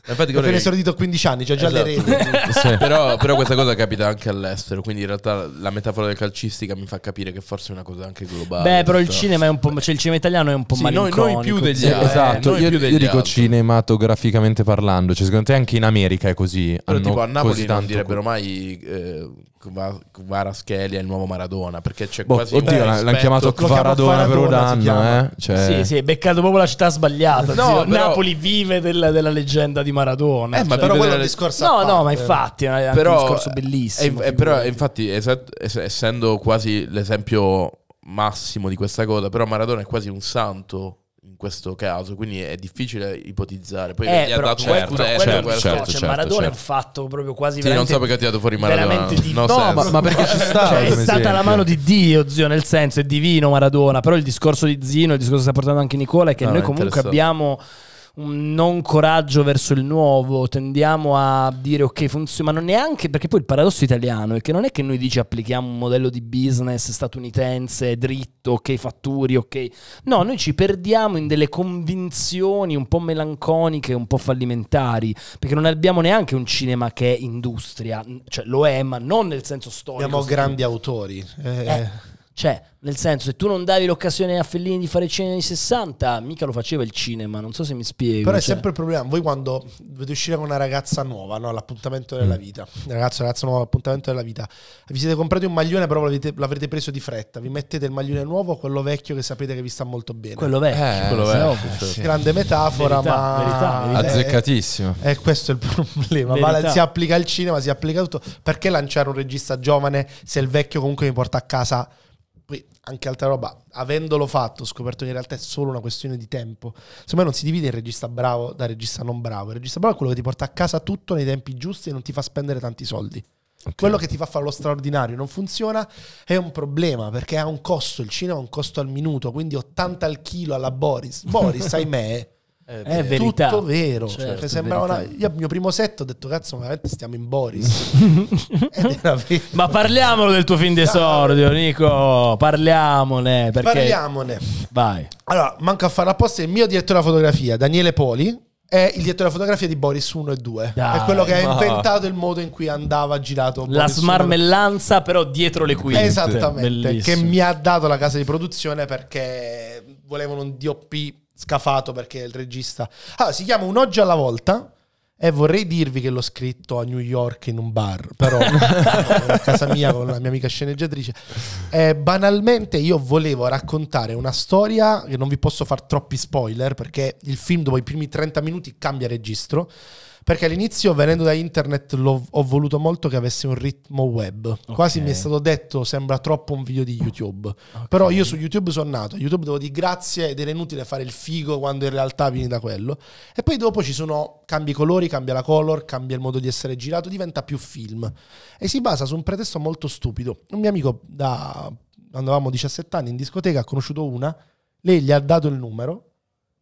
Infatti, appena che... esordito 15 anni, c'è cioè già esatto. le reti. sì. però, però, questa cosa capita anche all'estero, quindi in realtà la metafora del calcistica mi fa capire che forse è una cosa anche globale. Beh, però il cioè. cinema è un po', cioè il cinema italiano è un po' sì, malinconico. Noi, più degli eh, altri. Esatto, eh, io, io dico altri. cinematograficamente parlando, cioè secondo te anche in America è così. Però tipo a Napoli non direbbero mai... Eh, Kvaratskhelia è il nuovo Maradona perché c'è boh, quasi oddio, l'hanno chiamato Kvaradona per un anno eh? cioè... sì sì beccato proprio la città sbagliata no, però... Napoli vive della, della leggenda di di Maradona. Eh, cioè, ma però quello è un discorso. No, no, ma infatti è però, un discorso bellissimo. È, è eh, però, infatti, esatto, essendo quasi l'esempio massimo di questa cosa, però Maradona è quasi un santo in questo caso, quindi è difficile ipotizzare. Poi eh, gli ha dato certo, qualcuno, certo, certo, certo, cioè, certo, Maradona certo. è un fatto proprio quasi sì, non so perché ha tirato fuori Maradona. Di... No, no ma, ma, perché ci sta? Cioè, è stata la mano di Dio, zio, nel senso è divino Maradona, però il discorso di Zino, il discorso che sta portando anche Nicola è che no, noi comunque abbiamo un non coraggio verso il nuovo, tendiamo a dire ok funziona, ma non neanche perché poi il paradosso italiano è che non è che noi dici applichiamo un modello di business statunitense dritto, ok fatturi, ok, no, noi ci perdiamo in delle convinzioni un po' melanconiche, un po' fallimentari, perché non abbiamo neanche un cinema che è industria, cioè lo è, ma non nel senso storico. Abbiamo grandi autori. Eh. Eh cioè, nel senso, se tu non davi l'occasione a Fellini di fare il cinema anni 60, mica lo faceva il cinema, non so se mi spiego. Però è cioè. sempre il problema, voi quando dovete uscire con una ragazza nuova, no? all'appuntamento della mm. vita, ragazzo, ragazza nuova, all'appuntamento della vita, vi siete comprati un maglione però l'avete, l'avrete preso di fretta, vi mettete il maglione nuovo o quello vecchio che sapete che vi sta molto bene. Quello vecchio, eh, quello vecchio. Eh, sì. Grande metafora, verità, ma... Verità, verità. Azzeccatissimo. E questo è il problema, vale, si applica al cinema, si applica tutto. Perché lanciare un regista giovane se il vecchio comunque mi porta a casa anche altra roba, avendolo fatto, ho scoperto che in realtà è solo una questione di tempo. Secondo me non si divide il regista bravo da regista non bravo. Il regista bravo è quello che ti porta a casa tutto nei tempi giusti e non ti fa spendere tanti soldi. Okay. Quello che ti fa fare lo straordinario non funziona è un problema perché ha un costo, il cinema ha un costo al minuto, quindi 80 al chilo alla Boris. Boris, ahimè, eh, è, è verità. tutto vero. Certo, cioè, sembrava una... Io al mio primo set ho detto, cazzo, ma veramente stiamo in Boris. Ma parliamolo del tuo film d'esordio, Nico. Parliamone. Perché... Parliamone. Vai. Allora, manco a fare apposta il mio direttore della fotografia, Daniele Poli è il direttore della fotografia di Boris 1 e 2. Dai, è quello che ha inventato il modo in cui andava girato. La Boris smarmellanza, 1. però dietro le quinte. Esattamente. Bellissimo. Che mi ha dato la casa di produzione perché volevano un DOP scafato perché il regista... Allora, si chiama Un Oggi alla Volta e vorrei dirvi che l'ho scritto a New York in un bar, però a casa mia con la mia amica sceneggiatrice. E eh, banalmente io volevo raccontare una storia che non vi posso fare troppi spoiler perché il film dopo i primi 30 minuti cambia registro perché all'inizio, venendo da internet, ho voluto molto che avesse un ritmo web. Okay. Quasi mi è stato detto, sembra troppo un video di YouTube. Okay. Però io su YouTube sono nato, YouTube devo dire grazie ed era inutile fare il figo quando in realtà vieni da quello. E poi dopo ci sono, cambi i colori, cambia la color, cambia il modo di essere girato, diventa più film. E si basa su un pretesto molto stupido. Un mio amico da quando avevamo 17 anni in discoteca ha conosciuto una, lei gli ha dato il numero,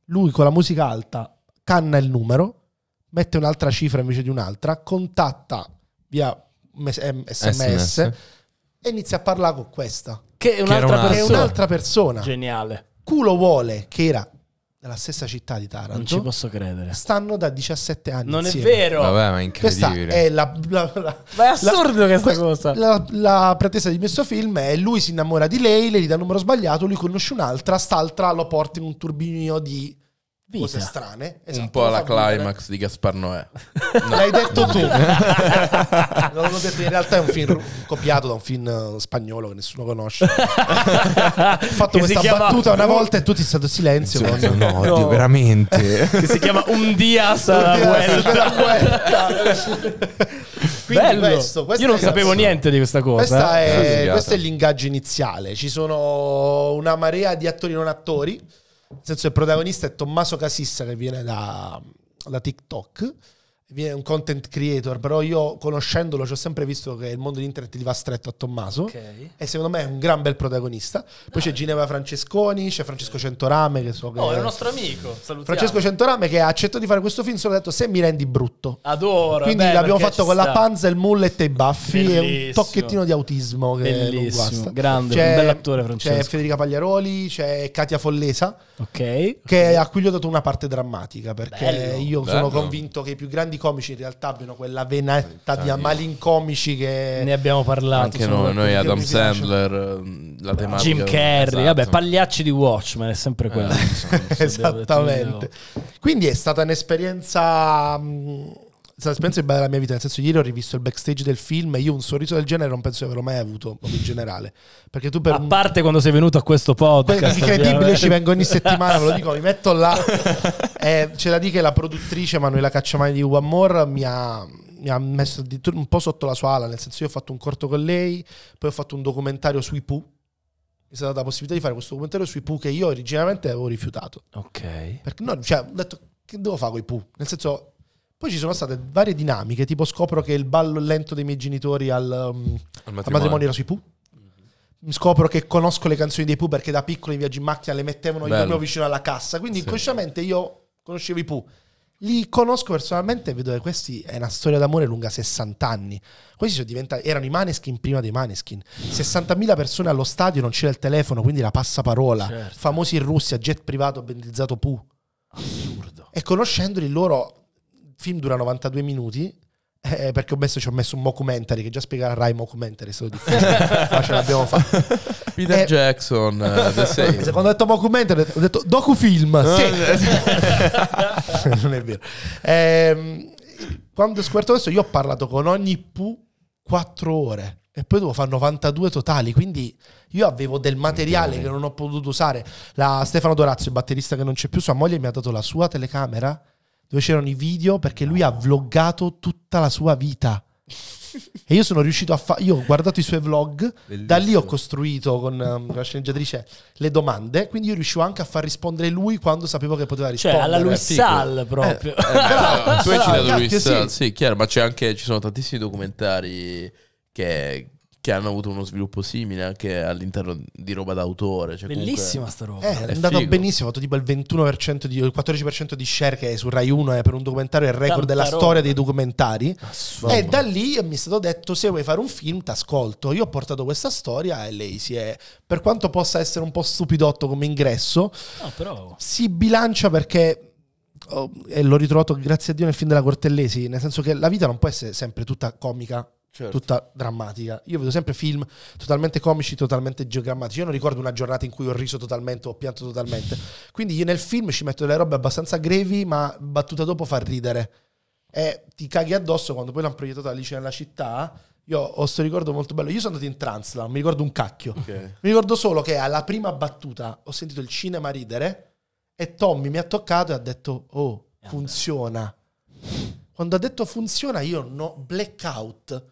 lui con la musica alta canna il numero mette un'altra cifra invece di un'altra, contatta via sms, eh, SMS. e inizia a parlare con questa. Che è un'altra, che persona. È un'altra persona. Geniale. Culo vuole, che era della stessa città di Taranto. Non ci posso credere. Stanno da 17 anni. Non insieme. è vero. Vabbè, ma è incredibile. Questa è la, la, la, ma è assurdo questa cosa. La, pretesa di questo film è lui si innamora di lei, lei gli dà il numero sbagliato, lui conosce un'altra, st'altra lo porta in un turbinio di Vita. cose strane. Esatto, un po' alla climax di Gaspar Noè. No. L'hai detto tu. non l'ho detto, in realtà è un film copiato da un film uh, spagnolo che nessuno conosce. Ho fatto che questa battuta una volta e tutti è stato silenzio. Sì, no, no, no, veramente. Che si chiama Un Dias alla Vuelta. Bello. Questo, questo Io non sapevo niente di questa cosa. Questa eh. è, questo è l'ingaggio iniziale. Ci sono una marea di attori non attori nel senso, il protagonista è Tommaso Casissa che viene da, da TikTok viene un content creator, però io conoscendolo ci ho sempre visto che il mondo di internet gli va stretto a Tommaso okay. e secondo me è un gran bel protagonista. Poi no, c'è ah. Ginevra Francesconi, c'è Francesco Centorame che so che... Oh, è un nostro amico, salutiamo. Francesco Centorame che ha accettato di fare questo film solo ha detto se mi rendi brutto. Adoro. Quindi beh, l'abbiamo fatto con sta. la panza, il mullet e i baffi e un tocchettino di autismo che Bellissimo. non guasta. Grande, c'è, un bell'attore Francesco. C'è Federica Pagliaroli, c'è Katia Follesa, Ok. Che, okay. a cui gli ho dato una parte drammatica perché Bello. io Bello. sono convinto che i più grandi comici in realtà abbiano quella venetta di malincomici che ne abbiamo parlato. Anche noi, noi Adam Sandler, ehm, la tematica. Jim Carrey, esatto. vabbè, pagliacci di Watchmen, è sempre quello. Eh, esattamente. Quindi è stata un'esperienza... Mh, mm, Spencer è bella la mia vita, nel senso ieri ho rivisto il backstage del film e io un sorriso del genere non penso di averlo mai avuto, in generale. Perché tu per a parte quando sei venuto a questo podcast. Cioè, incredibile, ci vengo ogni settimana, ve lo dico, mi metto là. Eh, c'è da dire che la produttrice Manuela Cacciamani di One More mi ha, mi ha messo un po' sotto la sua ala, nel senso io ho fatto un corto con lei, poi ho fatto un documentario sui Pooh, mi è stata data la possibilità di fare questo documentario sui Pooh che io originariamente avevo rifiutato. Ok. Perché no, cioè, ho detto che devo fare con i Pooh? Nel senso, poi ci sono state varie dinamiche, tipo scopro che il ballo lento dei miei genitori al, um, al matrimonio. matrimonio. era sui Pooh. Mm-hmm. Scopro che conosco le canzoni dei Pooh perché da piccolo in viaggio in macchina le mettevano Bello. io mio vicino alla cassa, quindi sì. inconsciamente io conoscevo i Pooh. Li conosco personalmente e vedo che questi è una storia d'amore lunga 60 anni. Questi erano i Maneskin prima dei Maneskin. 60.000 persone allo stadio, non c'era il telefono, quindi la passaparola. Certo. Famosi in Russia, jet privato bendizzato Pooh. Assurdo. E conoscendoli loro film dura 92 minuti. Eh, perché ho messo, ci ho messo un mockumentary che già spiega Rai mockumentary è stato difficile ma ce l'abbiamo fatta Peter eh, Jackson uh, eh, quando ho detto mockumentary ho detto docufilm ah, sì. Eh, non è vero eh, quando squarto questo io ho parlato con ogni pu 4 ore e poi devo fare 92 totali. Quindi io avevo del materiale okay. che non ho potuto usare. La Stefano Dorazio, il batterista che non c'è più, sua moglie mi ha dato la sua telecamera dove c'erano i video perché lui ha vloggato tutta la sua vita. e io sono riuscito a fare. Io ho guardato i suoi vlog, Bellissimo. da lì ho costruito con, um, la sceneggiatrice le domande. Quindi io riuscivo anche a far rispondere lui quando sapevo che poteva cioè, rispondere. Cioè, alla Luis Sal eh, proprio. Eh, eh, no, tu hai citato Luis Sal, sì. chiaro, ma anche, ci sono tantissimi documentari che che hanno avuto uno sviluppo simile anche all'interno di roba d'autore. Cioè, Bellissima comunque... sta roba. Eh, è, è andata benissimo, ha fatto tipo il 21% di, il 14% di share che è su Rai 1 è eh, per un documentario è il record Tanta della roba. storia dei documentari. Assurdo. E da lì mi è stato detto se vuoi fare un film ti ascolto. Io ho portato questa storia e lei si è, per quanto possa essere un po' stupidotto come ingresso, no, però... si bilancia perché oh, e l'ho ritrovato grazie a Dio nel film della Cortellesi, nel senso che la vita non può essere sempre tutta comica Certo. tutta drammatica. Io vedo sempre film totalmente comici, totalmente geogrammatici. Io non ricordo una giornata in cui ho riso totalmente, ho pianto totalmente. Quindi io nel film ci metto delle robe abbastanza grevi, ma battuta dopo fa ridere. E ti caghi addosso quando poi l'hanno proiettato lì nella città. Io ho questo ricordo molto bello. Io sono andato in trance, mi ricordo un cacchio. Okay. Mi ricordo solo che alla prima battuta ho sentito il cinema ridere e Tommy mi ha toccato e ha detto, oh, funziona. Quando ha detto funziona, io no, blackout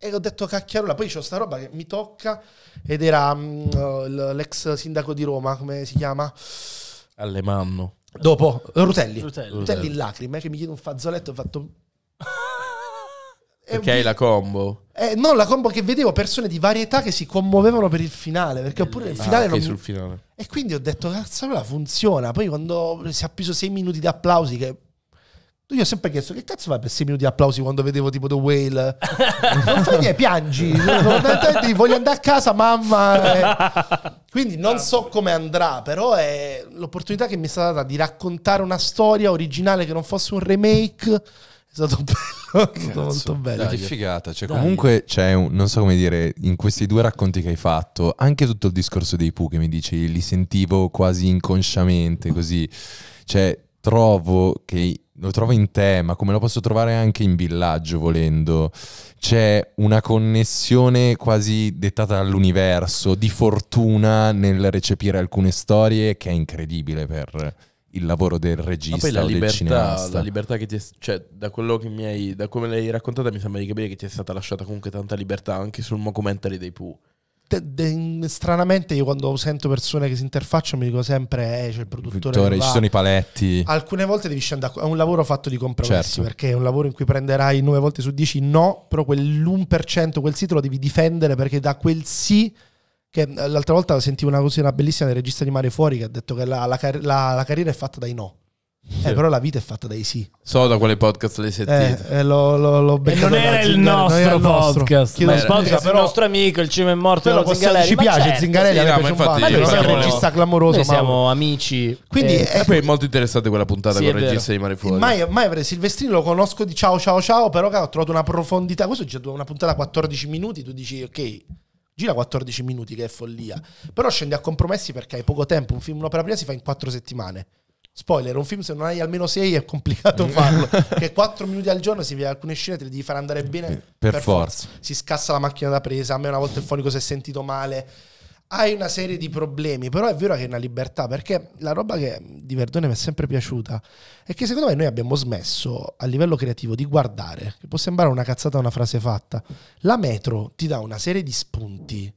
e ho detto cacchiarola, poi c'ho sta roba che mi tocca ed era um, l'ex sindaco di Roma, come si chiama? Alemanno. Dopo, Rutelli. Rutelli, Rutelli. in lacrime, che mi chiede un fazzoletto, ho fatto... Ok, hai la combo? Eh, no, la combo che vedevo persone di varietà che si commuovevano per il finale, perché oppure il finale ah, non... sul finale. E quindi ho detto, cazzo, allora funziona. Poi quando si è appeso sei minuti di applausi che io ho sempre chiesto che cazzo fai per 6 minuti di applausi quando vedevo tipo The Whale. non fai niente, piangi. Voglio andare a casa, mamma. Eh. Quindi non so come andrà, però è l'opportunità che mi è stata data di raccontare una storia originale che non fosse un remake. È stato bello, è molto bello. Dai, che figata. Cioè, comunque c'è un, non so come dire, in questi due racconti che hai fatto, anche tutto il discorso dei Pooh che mi dici, li sentivo quasi inconsciamente, così. Cioè, trovo che lo trovo in te, ma come lo posso trovare anche in villaggio volendo. C'è una connessione quasi dettata dall'universo, di fortuna nel recepire alcune storie che è incredibile per il lavoro del regista la libertà, la libertà che ti è, cioè, da quello che mi hai, da come l'hai raccontata mi sembra di capire che ti è stata lasciata comunque tanta libertà anche sul mockumentary dei Pooh stranamente io quando sento persone che si interfacciano mi dico sempre eh, c'è il produttore Vittore, ci sono i paletti alcune volte devi scendere a... è un lavoro fatto di compromessi certo. perché è un lavoro in cui prenderai 9 volte su 10 no però quell'1% quel sì lo devi difendere perché da quel sì che eh, l'altra volta sentivo una cosa bellissima del regista di Mare Fuori che ha detto che la, la, la, la carriera è fatta dai no eh, però la vita è fatta dai sì. So da quale podcast l'hai eh, sentito. Eh, eh, l'ho, l'ho, l'ho e non era il nostro podcast. Nostro. Il il nostro amico, il cibo è morto. Però Zingarelli, ci piace certo. Zingarelli, sì, no, piace infatti, un bando. È un regista clamoroso. Noi siamo ma... amici. Quindi, eh, E poi è molto interessante quella puntata sì, con il regista di Mare Fuori. Mai, mai Silvestrini lo conosco di ciao ciao ciao, però ho trovato una profondità. Questo è già una puntata 14 minuti, tu dici ok gira 14 minuti che è follia però scendi a compromessi perché hai poco tempo un film un'opera prima si fa in 4 settimane Spoiler, un film se non hai almeno 6 è complicato farlo, che 4 minuti al giorno si vede alcune scene te le devi fare andare bene per, per, forza. forza. Si scassa la macchina da presa, a me una volta il fonico si è sentito male. Hai una serie di problemi, però è vero che è una libertà, perché la roba che di Verdone mi è sempre piaciuta è che secondo me noi abbiamo smesso a livello creativo di guardare, che può sembrare una cazzata una frase fatta, la metro ti dà una serie di spunti.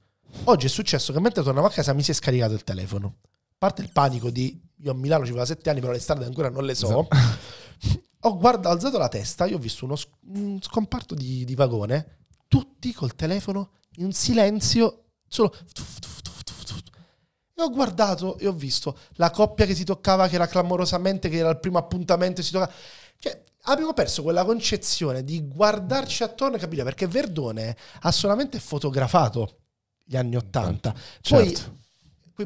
Oggi è successo che mentre tornavo a casa mi si è scaricato il telefono. Parte il panico di io a Milano ci vado sette anni, però le strade ancora non le so. Esatto. ho guarda, alzato la testa, io ho visto uno scomparto di, di vagone, tutti col telefono, in un silenzio, solo... E ho guardato e ho visto la coppia che si toccava, che era clamorosamente, che era il primo appuntamento, si toccava... Cioè, abbiamo perso quella concezione di guardarci attorno e capire, perché Verdone ha solamente fotografato gli anni Ottanta. Certo. Poi certo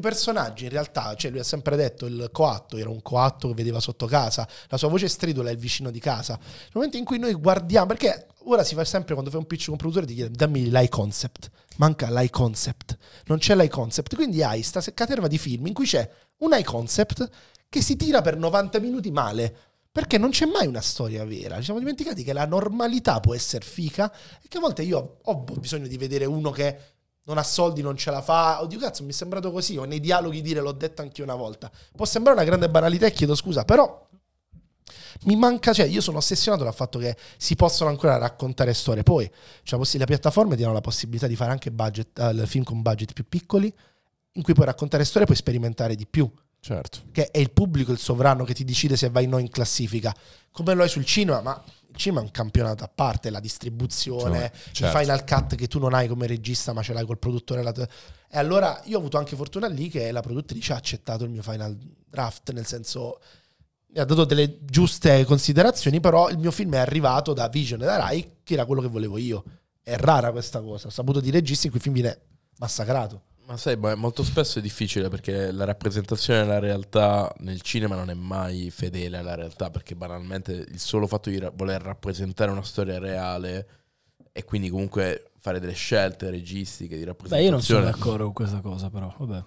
quei personaggi in realtà, cioè lui ha sempre detto il coatto, era un coatto che vedeva sotto casa, la sua voce stridula è il vicino di casa. Nel momento in cui noi guardiamo, perché ora si fa sempre quando fai un pitch con un produttore ti chiede dammi l'high concept, manca l'high concept, non c'è l'high concept, quindi hai sta caterva di film in cui c'è un eye concept che si tira per 90 minuti male. Perché non c'è mai una storia vera. Ci siamo dimenticati che la normalità può essere fica e che a volte io ho bisogno di vedere uno che non ha soldi, non ce la fa. Oddio cazzo, mi è sembrato così, o nei dialoghi dire l'ho detto anche una volta. Può sembrare una grande banalità e chiedo scusa, però mi manca, cioè io sono ossessionato dal fatto che si possono ancora raccontare storie. Poi cioè, le piattaforme ti danno la possibilità di fare anche budget, uh, film con budget più piccoli, in cui puoi raccontare storie e puoi sperimentare di più. Certo. Che è il pubblico il sovrano che ti decide se vai o no in classifica. Come lo è sul cinema, ma ma è un campionato a parte, la distribuzione, cioè, certo. il final cut che tu non hai come regista ma ce l'hai col produttore. E allora io ho avuto anche fortuna lì che la produttrice ha accettato il mio final draft, nel senso mi ha dato delle giuste considerazioni, però il mio film è arrivato da Vision e da Rai, che era quello che volevo io. È rara questa cosa, ho saputo di registi in cui il film viene massacrato. Ma sai, boh, molto spesso è difficile perché la rappresentazione della realtà nel cinema non è mai fedele alla realtà, perché banalmente il solo fatto di voler rappresentare una storia reale e quindi comunque fare delle scelte registiche di rappresentazione. Beh, io non sono d'accordo con questa cosa, però vabbè.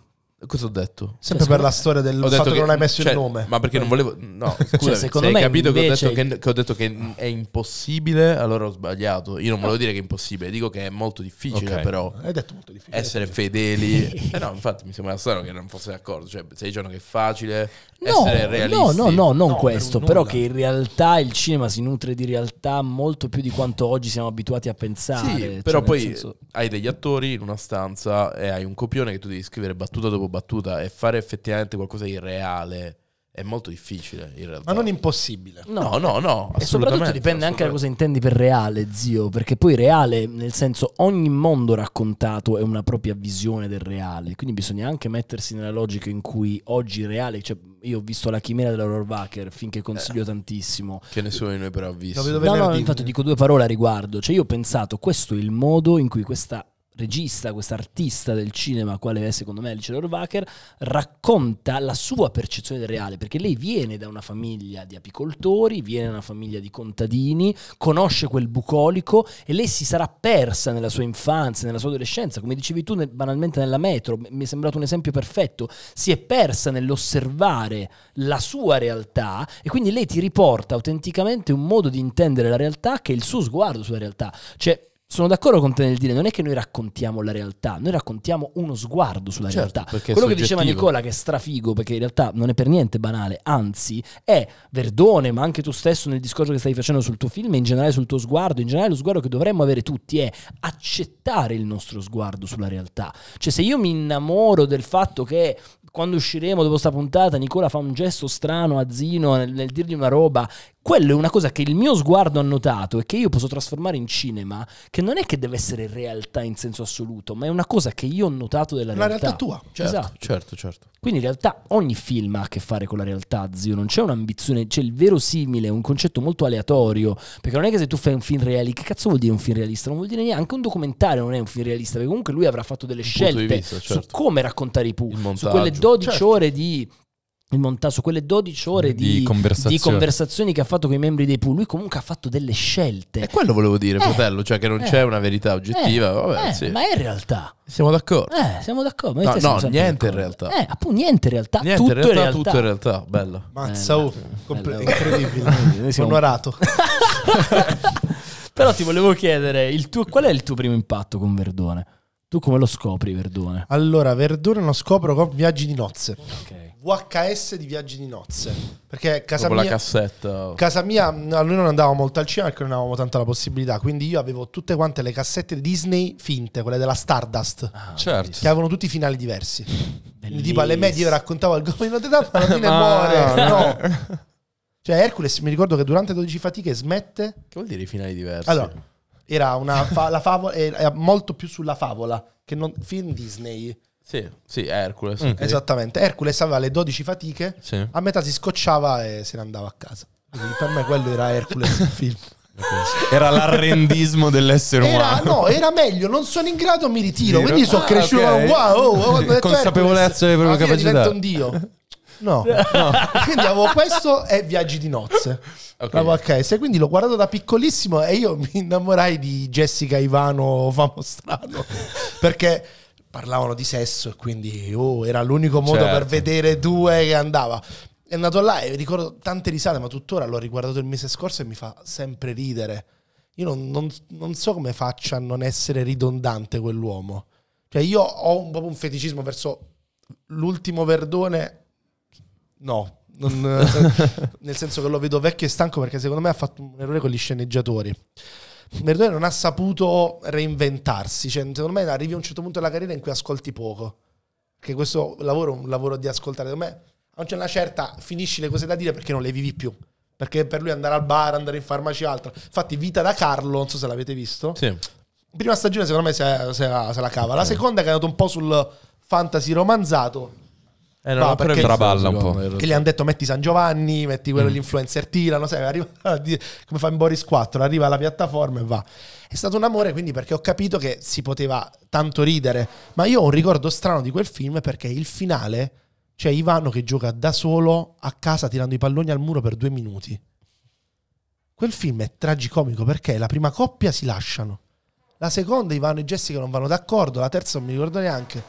Cosa ho detto? Sempre cioè, per la storia del fatto che, che, non hai messo cioè, il nome. Ma perché non volevo. No, scusa, cioè, secondo se me hai capito che ho, detto che, che ho detto che è impossibile, allora ho sbagliato. Io non volevo dire che è impossibile, dico che è molto difficile, okay. però. Hai detto molto difficile. Essere fedeli. eh no, infatti mi sembra strano che non fosse d'accordo. Cioè, stai dicendo che è facile no, essere realisti. No, no, no, non no, questo. Per però che in realtà il cinema si nutre di realtà molto più di quanto oggi siamo abituati a pensare. Sì, cioè, però poi senso... hai degli attori in una stanza e hai un copione che tu devi scrivere battuta dopo battuta e fare effettivamente qualcosa di reale è molto difficile in realtà. Ma non impossibile. No, no, no. no e soprattutto dipende anche da cosa intendi per reale, zio, perché poi reale, nel senso, ogni mondo raccontato è una propria visione del reale, quindi bisogna anche mettersi nella logica in cui oggi reale, cioè io ho visto la chimera della Rohrwacker, finché consiglio eh, tantissimo. Che nessuno di noi però ha visto. No, no, infatti dico due parole a riguardo, cioè io ho pensato, questo è il modo in cui questa regista, questa artista del cinema, quale è secondo me Alice Lorvacher, racconta la sua percezione del reale, perché lei viene da una famiglia di apicoltori, viene da una famiglia di contadini, conosce quel bucolico e lei si sarà persa nella sua infanzia, nella sua adolescenza, come dicevi tu banalmente nella metro, mi è sembrato un esempio perfetto, si è persa nell'osservare la sua realtà e quindi lei ti riporta autenticamente un modo di intendere la realtà che è il suo sguardo sulla realtà. Cioè, sono d'accordo con te nel dire, non è che noi raccontiamo la realtà, noi raccontiamo uno sguardo sulla certo, realtà. Quello che diceva Nicola, che è strafigo, perché in realtà non è per niente banale, anzi è Verdone, ma anche tu stesso nel discorso che stai facendo sul tuo film, in generale sul tuo sguardo, in generale lo sguardo che dovremmo avere tutti è accettare il nostro sguardo sulla realtà. Cioè se io mi innamoro del fatto che quando usciremo dopo sta puntata Nicola fa un gesto strano a Zino nel, nel dirgli una roba quello è una cosa che il mio sguardo ha notato e che io posso trasformare in cinema, che non è che deve essere realtà in senso assoluto, ma è una cosa che io ho notato della realtà. La realtà tua, certo, esatto. certo, certo. Quindi in realtà ogni film ha a che fare con la realtà, zio, non c'è un'ambizione, c'è il verosimile, un concetto molto aleatorio, perché non è che se tu fai un film realista, che cazzo vuol dire un film realista? Non vuol dire neanche un documentario non è un film realista, perché comunque lui avrà fatto delle scelte vista, certo. su come raccontare i Pooh, su quelle 12 certo. ore di il Montaso, quelle 12 ore di, di, conversazioni. di, conversazioni. che ha fatto con i membri dei pool, lui comunque ha fatto delle scelte. E quello volevo dire, eh, fratello, cioè che non eh, c'è una verità oggettiva, eh, vabbè, eh, sì. ma è in realtà. Siamo d'accordo. Eh, siamo d'accordo. No, no niente in realtà. Eh, appunto, niente in realtà. Niente tutto in realtà, realtà. tutto in realtà. Bello. Mazza, oh, eh, compl- incredibile. Noi siamo onorato. Però ti volevo chiedere, tuo, qual è il tuo primo impatto con Verdone? Tu come lo scopri Verdone? Allora, Verdone lo scopro con Viaggi di Nozze. Okay. VHS di Viaggi di Nozze. Perché casa Dopo mia... la cassetta. Casa mia, a noi non andavamo molto al cinema perché non avevamo tanta la possibilità. Quindi io avevo tutte quante le cassette Disney finte, quelle della Stardust. Ah, certo. Che avevano tutti i finali diversi. Bellissimo. Tipo alle medie raccontavo il Goblin Notre Dame, alla fine muore. No. no. Cioè Hercules mi ricordo che durante 12 fatiche smette... Che vuol dire i finali diversi? Allora... Era una fa- la favola, era molto più sulla favola che non film Disney. Sì, sì, Hercules. Mm. Esattamente. Hercules aveva le 12 fatiche, sì. a metà si scocciava e se ne andava a casa. Quindi per me quello era Hercules il film. Era l'arrendismo dell'essere era, umano. No, era meglio, non sono in grado, mi ritiro. Tiro. Quindi sono ah, cresciuto. Okay. Wow, oh, oh, Consapevolezza delle proprie capacità. divento un dio. No, no. quindi avevo questo e Viaggi di nozze. Okay. Qualche, quindi l'ho guardato da piccolissimo e io mi innamorai di Jessica Ivano Famostrano perché parlavano di sesso e quindi oh, era l'unico modo certo. per vedere due che andava. È andato là e ricordo tante risate, ma tuttora l'ho riguardato il mese scorso e mi fa sempre ridere. Io non, non, non so come faccia a non essere ridondante quell'uomo. Cioè io ho un, proprio un feticismo verso l'ultimo Verdone no. Non, eh, nel senso che lo vedo vecchio e stanco perché secondo me ha fatto un errore con gli sceneggiatori. Merdone non ha saputo reinventarsi, cioè, secondo me arrivi a un certo punto della carriera in cui ascolti poco, che questo lavoro è un lavoro di ascoltare, secondo me non c'è certo- una certa, finisci le cose da dire perché non le vivi più, perché per lui andare al bar, andare in farmacia, e altro. Infatti Vita da Carlo, non so se l'avete visto, sì. prima stagione secondo me se, se, la, se la cava, la seconda che è andato un po' sul fantasy romanzato, eh, no, no, perché traballa un po'. Secondo, gli hanno detto metti San Giovanni, metti quello mm. gli influencer tirano, sai, arriva, come fa in Boris 4, arriva alla piattaforma e va. È stato un amore quindi perché ho capito che si poteva tanto ridere, ma io ho un ricordo strano di quel film perché il finale c'è cioè Ivano che gioca da solo a casa tirando i palloni al muro per due minuti. Quel film è tragicomico perché la prima coppia si lasciano, la seconda Ivano e Jessica non vanno d'accordo, la terza non mi ricordo neanche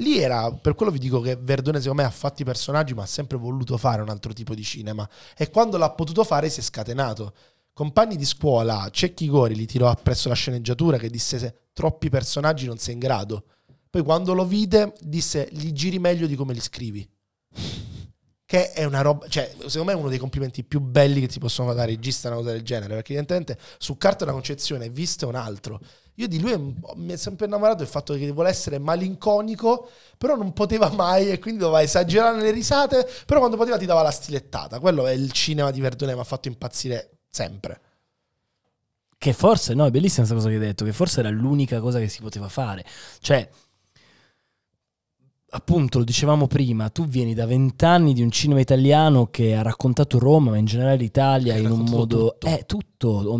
lì era, per quello vi dico che Verdone secondo me ha fatto i personaggi ma ha sempre voluto fare un altro tipo di cinema e quando l'ha potuto fare si è scatenato. Compagni di scuola, Cecchi Gori li tirò appresso la sceneggiatura che disse se troppi personaggi non sei in grado. Poi quando lo vide disse li giri meglio di come li scrivi. Che è una roba, cioè, secondo me è uno dei complimenti più belli che ti possono fare dare regista una cosa del genere, perché evidentemente su carta una concezione, vista un altro. Io di lui mi è sempre innamorato del fatto che vuole essere malinconico, però non poteva mai e quindi doveva esagerare le risate, però quando poteva ti dava la stilettata. Quello è il cinema di Verdone, mi ha fatto impazzire sempre. Che forse, no, è bellissima questa cosa che hai detto, che forse era l'unica cosa che si poteva fare. Cioè, appunto, lo dicevamo prima, tu vieni da vent'anni di un cinema italiano che ha raccontato Roma, ma in generale l'Italia in un modo... Tutto. Eh, tutto,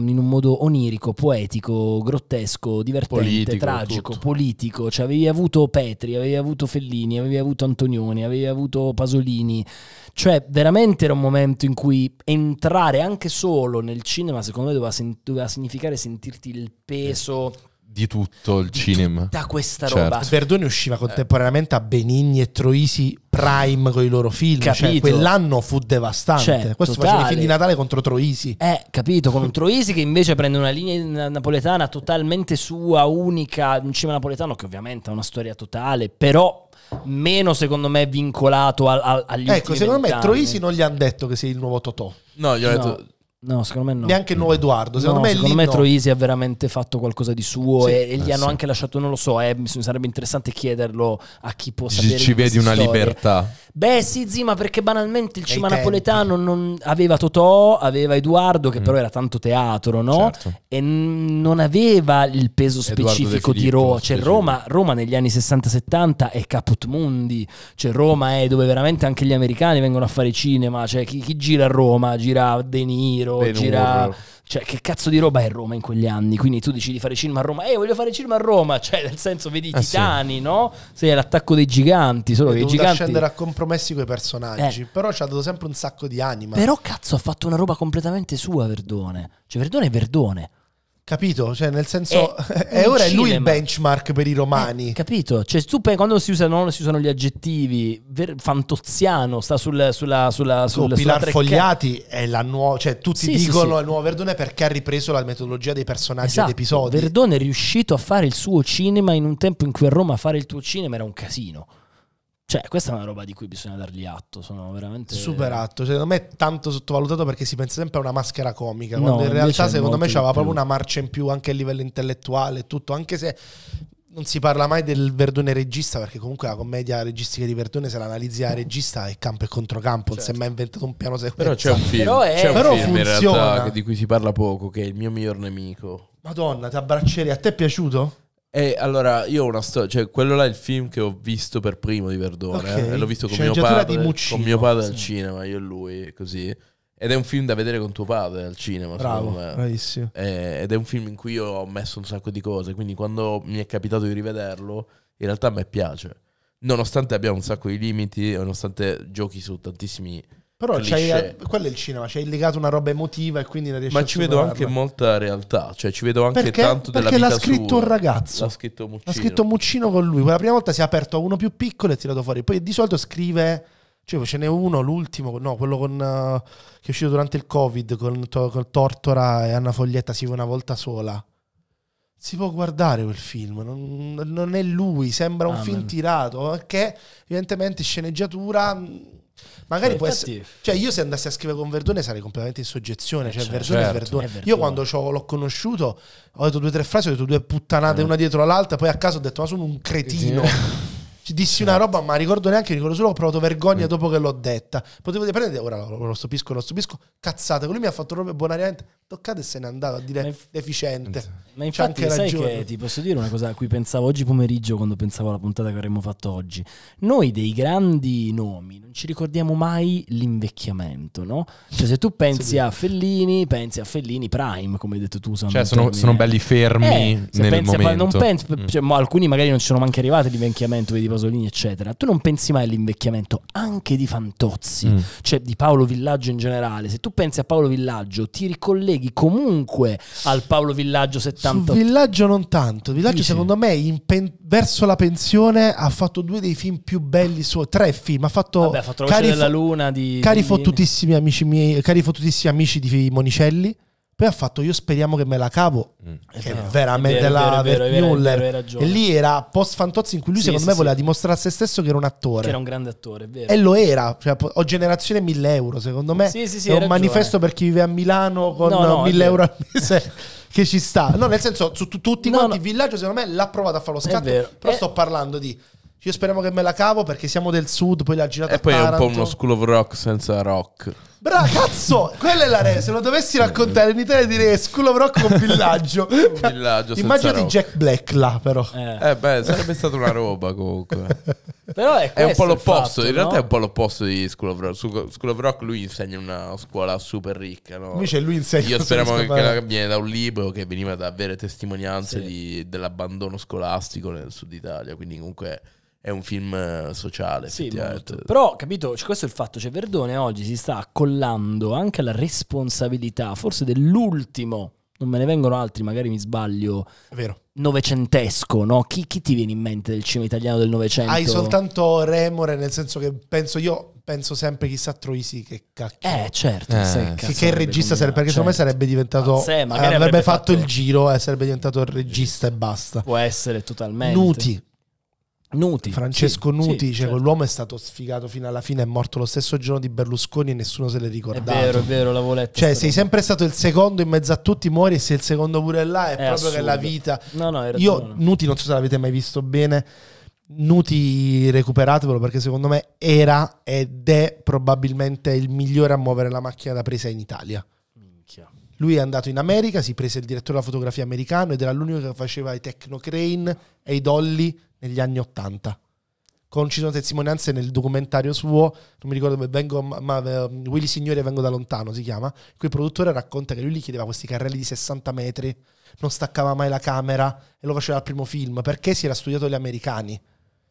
in un modo onirico, poetico, grottesco, divertente, politico, tragico, tutto. politico. Cioè avevi avuto Petri, avevi avuto Fellini, avevi avuto Antonioni, avevi avuto Pasolini. Cioè veramente era un momento in cui entrare anche solo nel cinema, secondo me, doveva, sen- doveva significare sentirti il peso... Eh di tutto il di cinema. Da questa certo. roba. Cioè, Verdone usciva eh. contemporaneamente a Benigni e Troisi Prime con i loro film. Cioè, quell'anno fu devastante. Cioè, Questo totale. faceva i film di Natale contro Troisi. Eh, capito, con Troisi che invece prende una linea napoletana totalmente sua, unica, un cinema napoletano che ovviamente ha una storia totale, però meno secondo me vincolato al, al, agli Ecco, secondo me Troisi non gli hanno detto che sei il nuovo Totò. No, gli ho no. detto No, secondo me no. Neanche il nuovo Edoardo. Secondo no, me, secondo me no. Troisi ha veramente fatto qualcosa di suo sì, e, e, gli eh, hanno sì. anche lasciato, non lo so, eh, mi sarebbe interessante chiederlo a chi può sapere. Ci, vedi una storie. libertà. Beh sì Zima, perché banalmente il Dei cima napoletano non, aveva Totò, aveva Edoardo, che mm. però era tanto teatro, no? Certo. E non aveva il peso specifico di Roma. Cioè Roma, Roma negli anni 60-70 è caput mundi. Cioè Roma è dove veramente anche gli americani vengono a fare cinema. Cioè chi, chi gira a Roma? Gira De Niro gira... Cioè, che cazzo di roba è Roma in quegli anni? Quindi tu dici di fare cinema a Roma, eh, voglio fare cinema a Roma, cioè, nel senso, vedi i eh titani, sì. no? Sei l'attacco dei giganti, solo che i giganti. scendere a compromessi con i personaggi, eh. però ci ha dato sempre un sacco di anima. Però, cazzo, ha fatto una roba completamente sua, Verdone. Cioè, Verdone è Verdone. Capito? Cioè, nel senso, è, eh, è ora è lui il benchmark per i eh, romani. Eh, capito? Cioè, tu quando si usano, si usano gli aggettivi, ver- Fantoziano sta sul, sulla, sulla, sul, oh, Pilar Fogliati è la nuova, cioè tutti sì, dicono sì, sì. il nuovo Verdone perché ha ripreso la metodologia dei personaggi esatto. ed episodi. Verdone è riuscito a fare il suo cinema in un tempo in cui a Roma fare il tuo cinema era un casino. Cioè, questa è una roba di cui bisogna dargli atto, sono veramente... Super atto, secondo me è tanto sottovalutato perché si pensa sempre a una maschera comica, no, quando in realtà secondo me c'aveva proprio una marcia in più anche a livello intellettuale e tutto, anche se non si parla mai del Verdone regista perché comunque la commedia registica di Verdone se l'analizzi la mm. regista è campo e controcampo certo. non si è certo. mai inventato un piano sequenza però c'è un film, però, è... c'è un però film in realtà di cui si parla poco che è Il mio miglior nemico Madonna ti abbraccerei a te è piaciuto? E allora io ho una storia, cioè quello là è il film che ho visto per primo di Verdone, okay. eh? l'ho visto con cioè, mio, padre, con mio padre, sì. al cinema, io e lui, così. Ed è un film da vedere con tuo padre al cinema, Bravo, secondo me. Bravissimo. Eh, ed è un film in cui io ho messo un sacco di cose, quindi quando mi è capitato di rivederlo, in realtà a me piace. Nonostante abbia un sacco di limiti, nonostante giochi su tantissimi però quello è il cinema, c'hai legato una roba emotiva e quindi la riesci Ma a ci vedo anche molta realtà, cioè ci vedo anche perché, tanto perché della vita Perché l'ha scritto sua. un ragazzo. L'ha scritto Muccino. L'ha scritto Muccino con lui. La prima volta si è aperto a uno più piccolo e tirato fuori. Poi di solito scrive... Cioè, ce n'è uno, l'ultimo, no, quello con, uh, che è uscito durante il Covid con, to, con Tortora e Anna Foglietta, si sì, una volta sola. Si può guardare quel film, non, non è lui, sembra un Amen. Ah, film tirato, che evidentemente sceneggiatura mm, Magari eh, può infatti... essere. Cioè, io se andassi a scrivere con Verdone sarei completamente in soggezione. Cioè, cioè Verdone, certo. Verdone è Verdone. Io quando l'ho conosciuto ho detto due o tre frasi, ho detto due puttanate eh. una dietro l'altra, poi a caso ho detto, ma sono un cretino ci dissi una esatto. roba, ma ricordo neanche, ricordo solo che ho provato vergogna mm. dopo che l'ho detta. Potevo dire, prendete, ora lo, lo stupisco, lo stupisco, cazzate. Lui mi ha fatto proprio buonariamente, toccate e se n'è andato a dire ma inf- deficiente. Ma infatti C'è anche sai che ti posso dire una cosa a cui pensavo oggi pomeriggio quando pensavo alla puntata che avremmo fatto oggi. Noi dei grandi nomi non ci ricordiamo mai l'invecchiamento, no? Cioè se tu pensi sì. a Fellini, pensi a Fellini Prime, come hai detto tu, Cioè sono, sono belli fermi eh, nel pensi, momento. Pa- pensi, mm. cioè, ma alcuni magari non ci sono manco arrivati di invecchiamento, vedi Rosolini, eccetera, tu non pensi mai all'invecchiamento anche di Fantozzi, mm. cioè di Paolo Villaggio in generale. Se tu pensi a Paolo Villaggio, ti ricolleghi comunque al Paolo Villaggio 70. Villaggio non tanto. Villaggio, Dici? secondo me, verso la pensione ha fatto due dei film più belli suoi, tre film. Ha fatto, Vabbè, ha fatto Cari della Luna di Cari di... fottutissimi amici miei, cari fottutissimi amici di Monicelli. Poi ha fatto io speriamo che me la cavo, mm. che eh, è veramente la vero, è e lì era post Fantozzi in cui lui sì, secondo sì, me sì. voleva dimostrare a se stesso che era un attore. Che era un grande attore, vero. E lo era, cioè, ho generazione 1000 euro secondo me. Sì, sì, sì, è un manifesto per chi vive a Milano con no, no, 1000 euro al mese. che ci sta, no? Nel senso, su t- tutti no, quanti, il villaggio, secondo me l'ha provato a fare lo scatto. Però eh. sto parlando di io speriamo che me la cavo perché siamo del sud, poi l'ha girato e a E poi è un po' uno school of rock senza rock. Bra, cazzo, quella è la re. Se lo dovessi raccontare in Italia direi School of Rock con villaggio. Un villaggio senza Immaginati rock. Jack Black là però. Eh. Eh, beh, sarebbe stata una roba comunque. Però è, è un po' l'opposto, in no? realtà è un po' l'opposto di School of Rock. School of Rock lui insegna una scuola super ricca, no? Invece lui insegna Io speriamo che, che viene da un libro che veniva da vere testimonianze sì. di, dell'abbandono scolastico nel sud Italia, quindi comunque è un film eh, sociale. Sì, Però, capito, questo è il fatto, cioè Verdone oggi si sta accollando anche alla responsabilità, forse dell'ultimo, non me ne vengono altri, magari mi sbaglio. È vero. Novecentesco, no? Chi, chi ti viene in mente del cinema italiano del Novecento? Hai soltanto remore, nel senso che penso io penso sempre chissà Troisi che cacchio. Eh, certo, eh, che, il regista sarebbe, perché certo. secondo me certo. sarebbe diventato ah, Ma se, avrebbe, avrebbe fatto, fatto, il giro e eh, sarebbe diventato il regista e basta. Può essere totalmente. Nuti. Nuti, Francesco sì, Nuti, sì, cioè quell'uomo è stato sfigato fino alla fine, è morto lo stesso giorno di Berlusconi e nessuno se l'è ricordato. È vero, è vero, l'avevo letto. Cioè, sei roba. sempre stato il secondo in mezzo a tutti, muori e sei il secondo pure là, è, eh, è proprio assurdo. che la vita. No, no, ragione, Io, Nuti, non so se l'avete mai visto bene, Nuti recuperatevelo perché secondo me era ed è probabilmente il migliore a muovere la macchina da presa in Italia. Minchia. Lui è andato in America, si prese il direttore della fotografia americano ed era l'unico che faceva i Technocrane e i Dolly negli anni Ottanta. Con, ci sono testimonianze nel documentario suo, non mi ricordo dove vengo, ma, ma eh, Willy Signore vengo da lontano si chiama, quel produttore racconta che lui gli chiedeva questi carrelli di 60 metri, non staccava mai la camera e lo faceva al primo film perché si era studiato gli americani.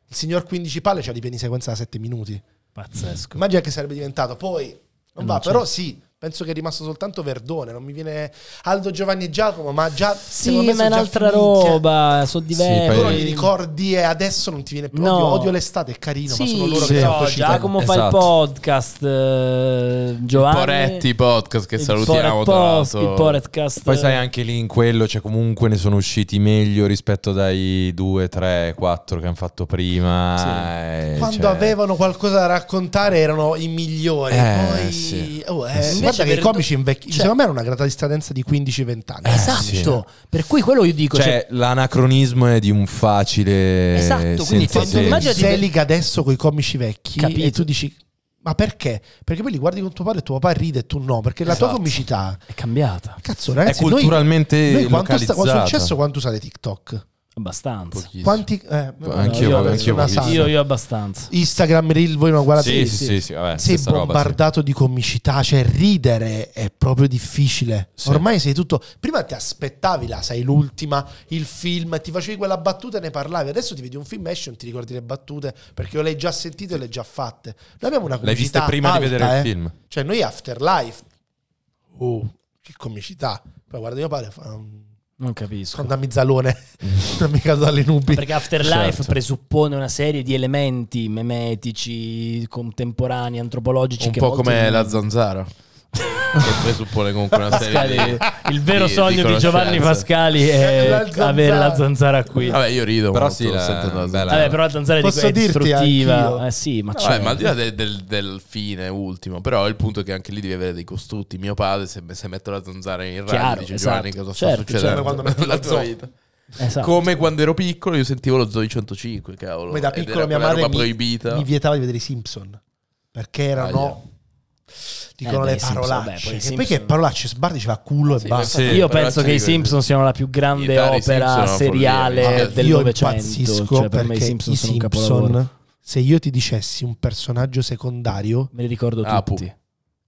Il signor 15 palle c'ha cioè, di pieni sequenza da 7 minuti. Pazzesco. Immagina che sarebbe diventato poi, non, eh, non va, c'è. però sì, Penso che è rimasto soltanto Verdone, non mi viene Aldo Giovanni e Giacomo, ma già sì, me ma è un'altra eh. roba, sono diversi. Sì, loro li ricordi e eh, adesso non ti viene proprio. No. Odio l'estate, è carino, sì, ma sono loro sì. che no, Giacomo fa esatto. il podcast, eh, Giovanni. Il Poretti podcast che il salutiamo post, Il podcast. Poi sai anche lì in quello, cioè comunque ne sono usciti meglio rispetto dai 2, 3, 4 che hanno fatto prima. Sì. Eh, Quando cioè... avevano qualcosa da raccontare erano i migliori. Eh, Poi... sì. oh, eh, Guarda che i comici invecchiano. Cioè, secondo me era una grata distanza di 15-20 anni. Eh, esatto. Sì. Per cui quello io dico. Cioè, cioè, l'anacronismo è di un facile. Esatto. Quindi tu immaginati. Seliga adesso con i comici vecchi. Capito. E tu dici. Ma perché? Perché poi li guardi con tuo padre e tuo papà ride e tu no, perché esatto. la tua esatto. comicità è cambiata. Cazzo, ragazzi, è culturalmente noi, noi quanto, sta, quanto è successo quando usate TikTok? Abbastanza. Quanti? Eh, anch'io, io, anch'io, io, io abbastanza. Instagram Reel, voi non guardate. Sì, sì, sì, sì, vabbè, sei bombardato roba, di comicità, cioè ridere è proprio difficile. Ormai sei tutto. Prima ti aspettavi la, sai, l'ultima, il film, ti facevi quella battuta e ne parlavi. Adesso ti vedi un film esce non ti ricordi le battute perché le hai già sentite e le hai già fatte. Noi abbiamo una comicità. L'hai vista prima alta, di vedere eh. il film. Cioè, noi Afterlife. Oh, che comicità. Poi guarda mio padre fa. Um, non capisco. Sono da Mizzalone, non mi caso dalle nubi. Perché Afterlife certo. presuppone una serie di elementi memetici, contemporanei, antropologici. Un po' come non... la zanzara che presuppone comunque una serie di, Il vero di, sogno di, di Giovanni Pascali è la avere la zanzara qui. Vabbè, io rido, però sì, la, la bella, Vabbè, però la zanzara Posso è distruttiva. Eh, sì, ma, Vabbè, ma al di là del, del, del, fine ultimo, però il punto è che anche lì devi avere dei costrutti. Mio padre, se, se metto la zanzara in radio, dice Giovanni, esatto. cosa certo, sta succedendo? Certo. Quando metto la Esatto. Come quando ero piccolo, io sentivo lo Zoe 105, cavolo. Come da piccolo mia madre mi, mi, vietava di vedere i Simpson perché erano. Ah, yeah dicono eh beh, le parolacce. Simpson, beh, Simpson... poi che parolacce sbardi ci diceva culo sì, e basta. Sì, io penso che i Simpson siano la più grande opera seriale del Novecento. Cioè, per me i Simpson sono un capolavoro. Se io ti dicessi un personaggio secondario, me li ricordo ah, tutti. Pu.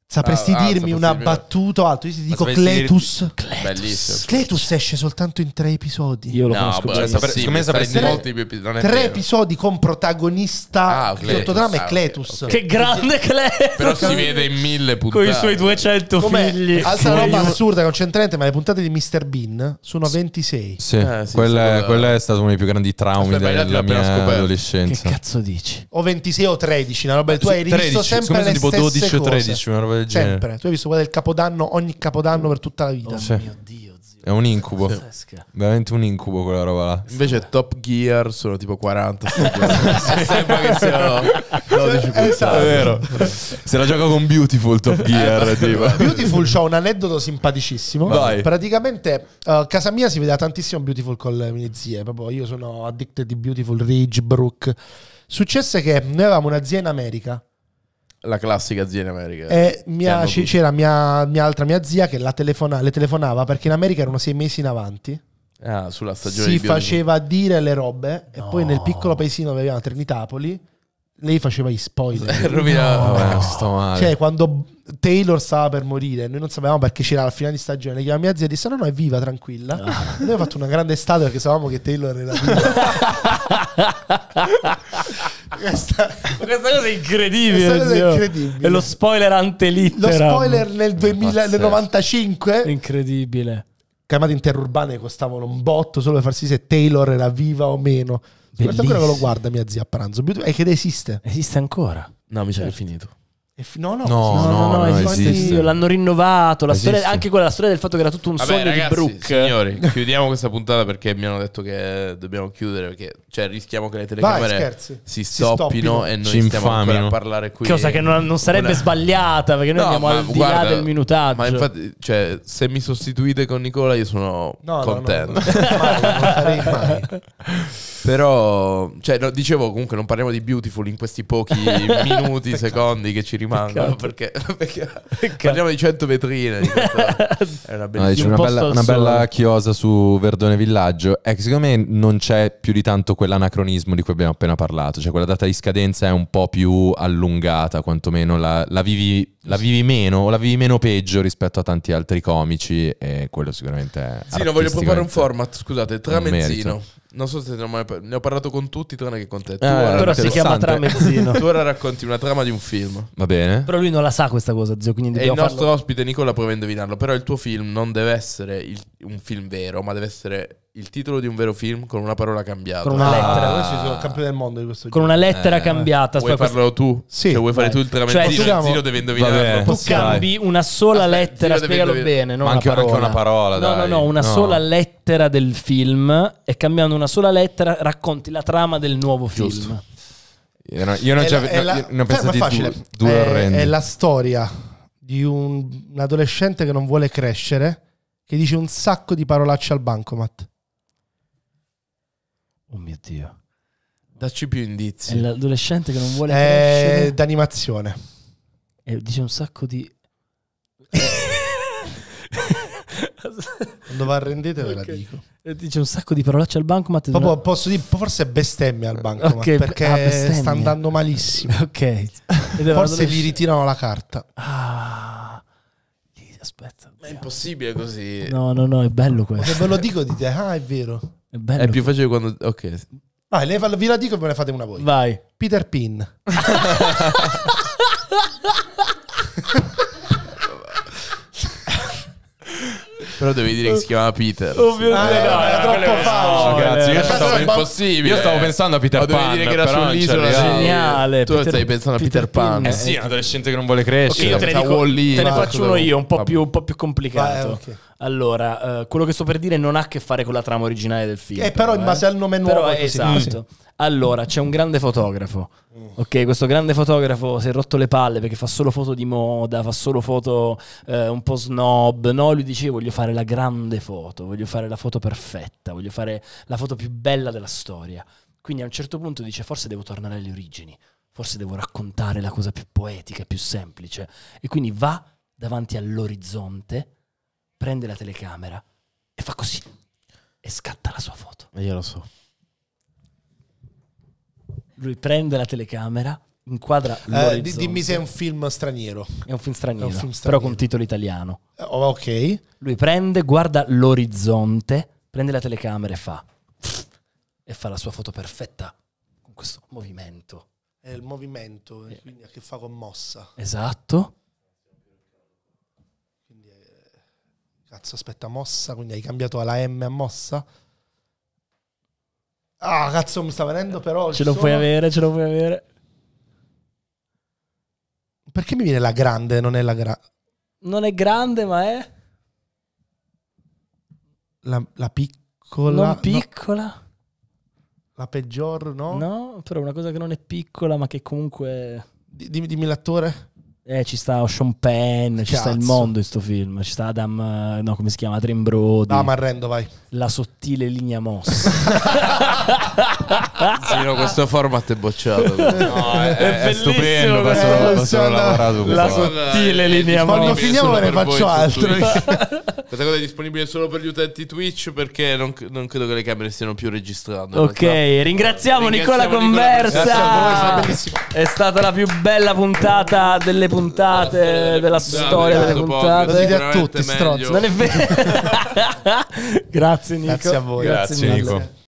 Sapresti ah, ah dirmi una battuta altro? Io ti dico Cletus. Dirti... Cletus. Bellissimo. Cletus esce soltanto in tre episodi. Io lo no, conosco. Beh, sapere, sì, me sapresti molti più episodi. Tre episodi con protagonista. Ah, ah okay. Il sottotrama ah, è Cletus. Okay. Che grande Cletus. Però si vede in mille puntate. Con i suoi 200 Com'è? figli. Altra sì. roba assurda, non c'entra niente, ma le puntate di Mr. Bean sono 26. Sì, eh, sì quella, quella, è stato uno dei più grandi traumi Aspetta, della mia scoperto. adolescenza. Che cazzo dici? O 26 o 13, una roba. Eh, tu hai rivisto sempre le stesse cose. 12 o 13, una roba del genere. Sempre. Tu hai visto quello del Capodanno ogni Capodanno per tutta la vita. Oh, oh sì. mio Dio, zio. È un incubo. Sì. Veramente un incubo quella roba là. Invece Top Gear sono tipo 40. Sembra che siano 12 esatto. È vero. Se la gioca con Beautiful Top eh, Gear. tipo. Beautiful c'ho un aneddoto simpaticissimo. Vai. Praticamente a uh, eh, casa mia si vedeva tantissimo Beautiful con le mie zie. Proprio io sono addicted di Beautiful, Ridge, Brooke. Successe che noi avevamo una zia in America la classica zia in America. Eh, mia, c'era mia, mia, altra mia zia che telefona, le telefonava perché in America erano sei mesi in avanti. Ah, sulla stagione. Si faceva dire le robe no. e poi nel piccolo paesino dove avevano Trinitapoli lei faceva gli spoiler. Rovinava No. Cioè, quando Taylor stava per morire, noi non sapevamo perché c'era la fine di stagione. Che la mia zia disse: No, no, è viva, tranquilla. No. Ah. Noi abbiamo fatto una grande estate perché sapevamo che Taylor era viva. questa, questa, cosa è incredibile. Questa cosa è incredibile. E lo spoiler antelittera. Lo spoiler nel, 2000, nel 95. Incredibile. Chiamate interurbane costavano un botto solo per farsi se Taylor era viva o meno. Bellissimo. Guarda ancora che lo guarda mia zia a pranzo. È che esiste. Esiste ancora. No, mi sa certo. che è finito. No, no, no, no, no, infatti l'hanno rinnovato. La storia, anche quella la storia del fatto che era tutto un Vabbè, sogno ragazzi, di Brooke. Signori, chiudiamo questa puntata perché mi hanno detto che dobbiamo chiudere. Perché cioè, rischiamo che le telecamere si stoppino e noi Ci stiamo ancora a parlare qui. Cosa che non, sarebbe sbagliata perché noi andiamo al di là del minutaggio. Ma infatti, cioè, se mi sostituite con Nicola, io sono contento. No, no, non farei mai. Però, cioè, no, dicevo comunque non parliamo di Beautiful in questi pochi minuti, secondi che ci rimangono. Perché, perché, perché, parliamo di 100 vetrine. è una bellissima. No, un una, bella, una bella chiosa su Verdone Villaggio. È che secondo me non c'è più di tanto quell'anacronismo di cui abbiamo appena parlato. Cioè, quella data di scadenza è un po' più allungata, quantomeno la, la vivi la vivi meno o la vivi meno peggio rispetto a tanti altri comici e quello sicuramente è... Sì, non voglio proporre un format, scusate, tramezzino. Non so se ne ho, mai... ne ho parlato con tutti tranne che con te. Tu eh, ora però si chiama tramezzino. tu ora racconti una trama di un film. Va bene. Però lui non la sa questa cosa, zio, quindi E il nostro farlo... ospite Nicola prova a indovinarlo, però il tuo film non deve essere il... un film vero, ma deve essere il titolo di un vero film con una parola cambiata. Con una lettera. Ah. Adesso sono campione del mondo di questo Con gioco. una lettera eh. cambiata. Vuoi farlo questo... tu? Sì. Cioè, vuoi Beh. fare tu il tramezzino? Cioè, tu deve indovinare diciamo, spiegarlo. Tu cambi una sola Aspetta, lettera, devi, spiegalo devi... bene. Non Ma anche una parola. Una parola no, no, no, una no. sola lettera del film e cambiando una sola lettera racconti la trama del nuovo Giusto. film. Io, no, io non, ci avevo pensato la, no, di facile. due, due è, è, la storia di un, un adolescente che non vuole crescere, che dice un sacco di parolacce al bancomat. Oh mio Dio. Dacci più indizi. È l'adolescente che non vuole è crescere. È d'animazione. E dice un sacco di... Quando va a arrendete ve okay. la dico. E dice un sacco di parolacce al bancomat. Proprio una... posso dire, forse bestemmi al bancomat okay. perché ah, sta andando malissimo. ok. forse gli ritirano la carta. Ah. Aspetta. Ma è impossibile così. No, no, no, è bello questo. Se ve lo dico dite, ah, è vero. È, bello è più facile quando... Ok. Vai, vi la dico e me ne fate una voi. Vai. Peter Pin. Però devi dire che si chiama Peter. Ovviamente oh, ah, no, eh, era troppo falso. Ragazzi, io stavo impossibile. Io stavo pensando a Peter Pan. Devi dire che era sull'isola. Geniale. Tu stai pensando a Peter Pan. Eh sì, un adolescente che non vuole crescere. Io te ne faccio uno io, un po' più complicato. Allora, eh, quello che sto per dire non ha a che fare con la trama originale del film. Eh, però, in base eh. al nome eh. nuovo. Però, esatto. Sì. Mm. Allora, c'è un grande fotografo. Mm. Ok, questo grande fotografo si è rotto le palle perché fa solo foto di moda, fa solo foto eh, un po' snob. No, lui dice: voglio fare la grande foto, voglio fare la foto perfetta, voglio fare la foto più bella della storia. Quindi a un certo punto dice forse devo tornare alle origini, forse devo raccontare la cosa più poetica, più semplice. E quindi va davanti all'orizzonte prende la telecamera e fa così e scatta la sua foto. E io lo so. Lui prende la telecamera, inquadra eh, dimmi se è un film straniero. È un film straniero, un film straniero. però con titolo italiano. Oh, ok. Lui prende, guarda l'orizzonte, prende la telecamera e fa e fa la sua foto perfetta con questo movimento. È il movimento eh. quindi, che fa mossa. Esatto. Cazzo, aspetta, mossa, quindi hai cambiato la M a mossa? Ah, cazzo, mi sta venendo però... Ce lo sono... puoi avere, ce lo puoi avere. Perché mi viene la grande, non è la grande? Non è grande, ma è... La, la piccola... Non piccola? No. La peggior, no? No, però una cosa che non è piccola, ma che comunque... Dimmi, dimmi l'attore. Eh, ci sta Sean Penn, Cazzo. ci sta il mondo in sto film, ci sta Adam, eh, no come si chiama, Trim Brody. Ah, ma vai la sottile linea mossa. sì, no, questo format è bocciato. No, è, è, è stupendo. Questo, eh, questo ho lavorato La sottile linea mossa. Quando finiamo ne faccio altro. Questa cosa è disponibile solo per gli utenti Twitch perché non, non credo che le camere stiano più registrando. Ok, ringraziamo, ringraziamo Nicola Conversa. è stata la più bella puntata delle puntate della storia delle puntate. Dite a tutti, strozzo. Non è vero. Grazie. Grazie Nico. Grazie a voi. Grazie, Grazie Nico.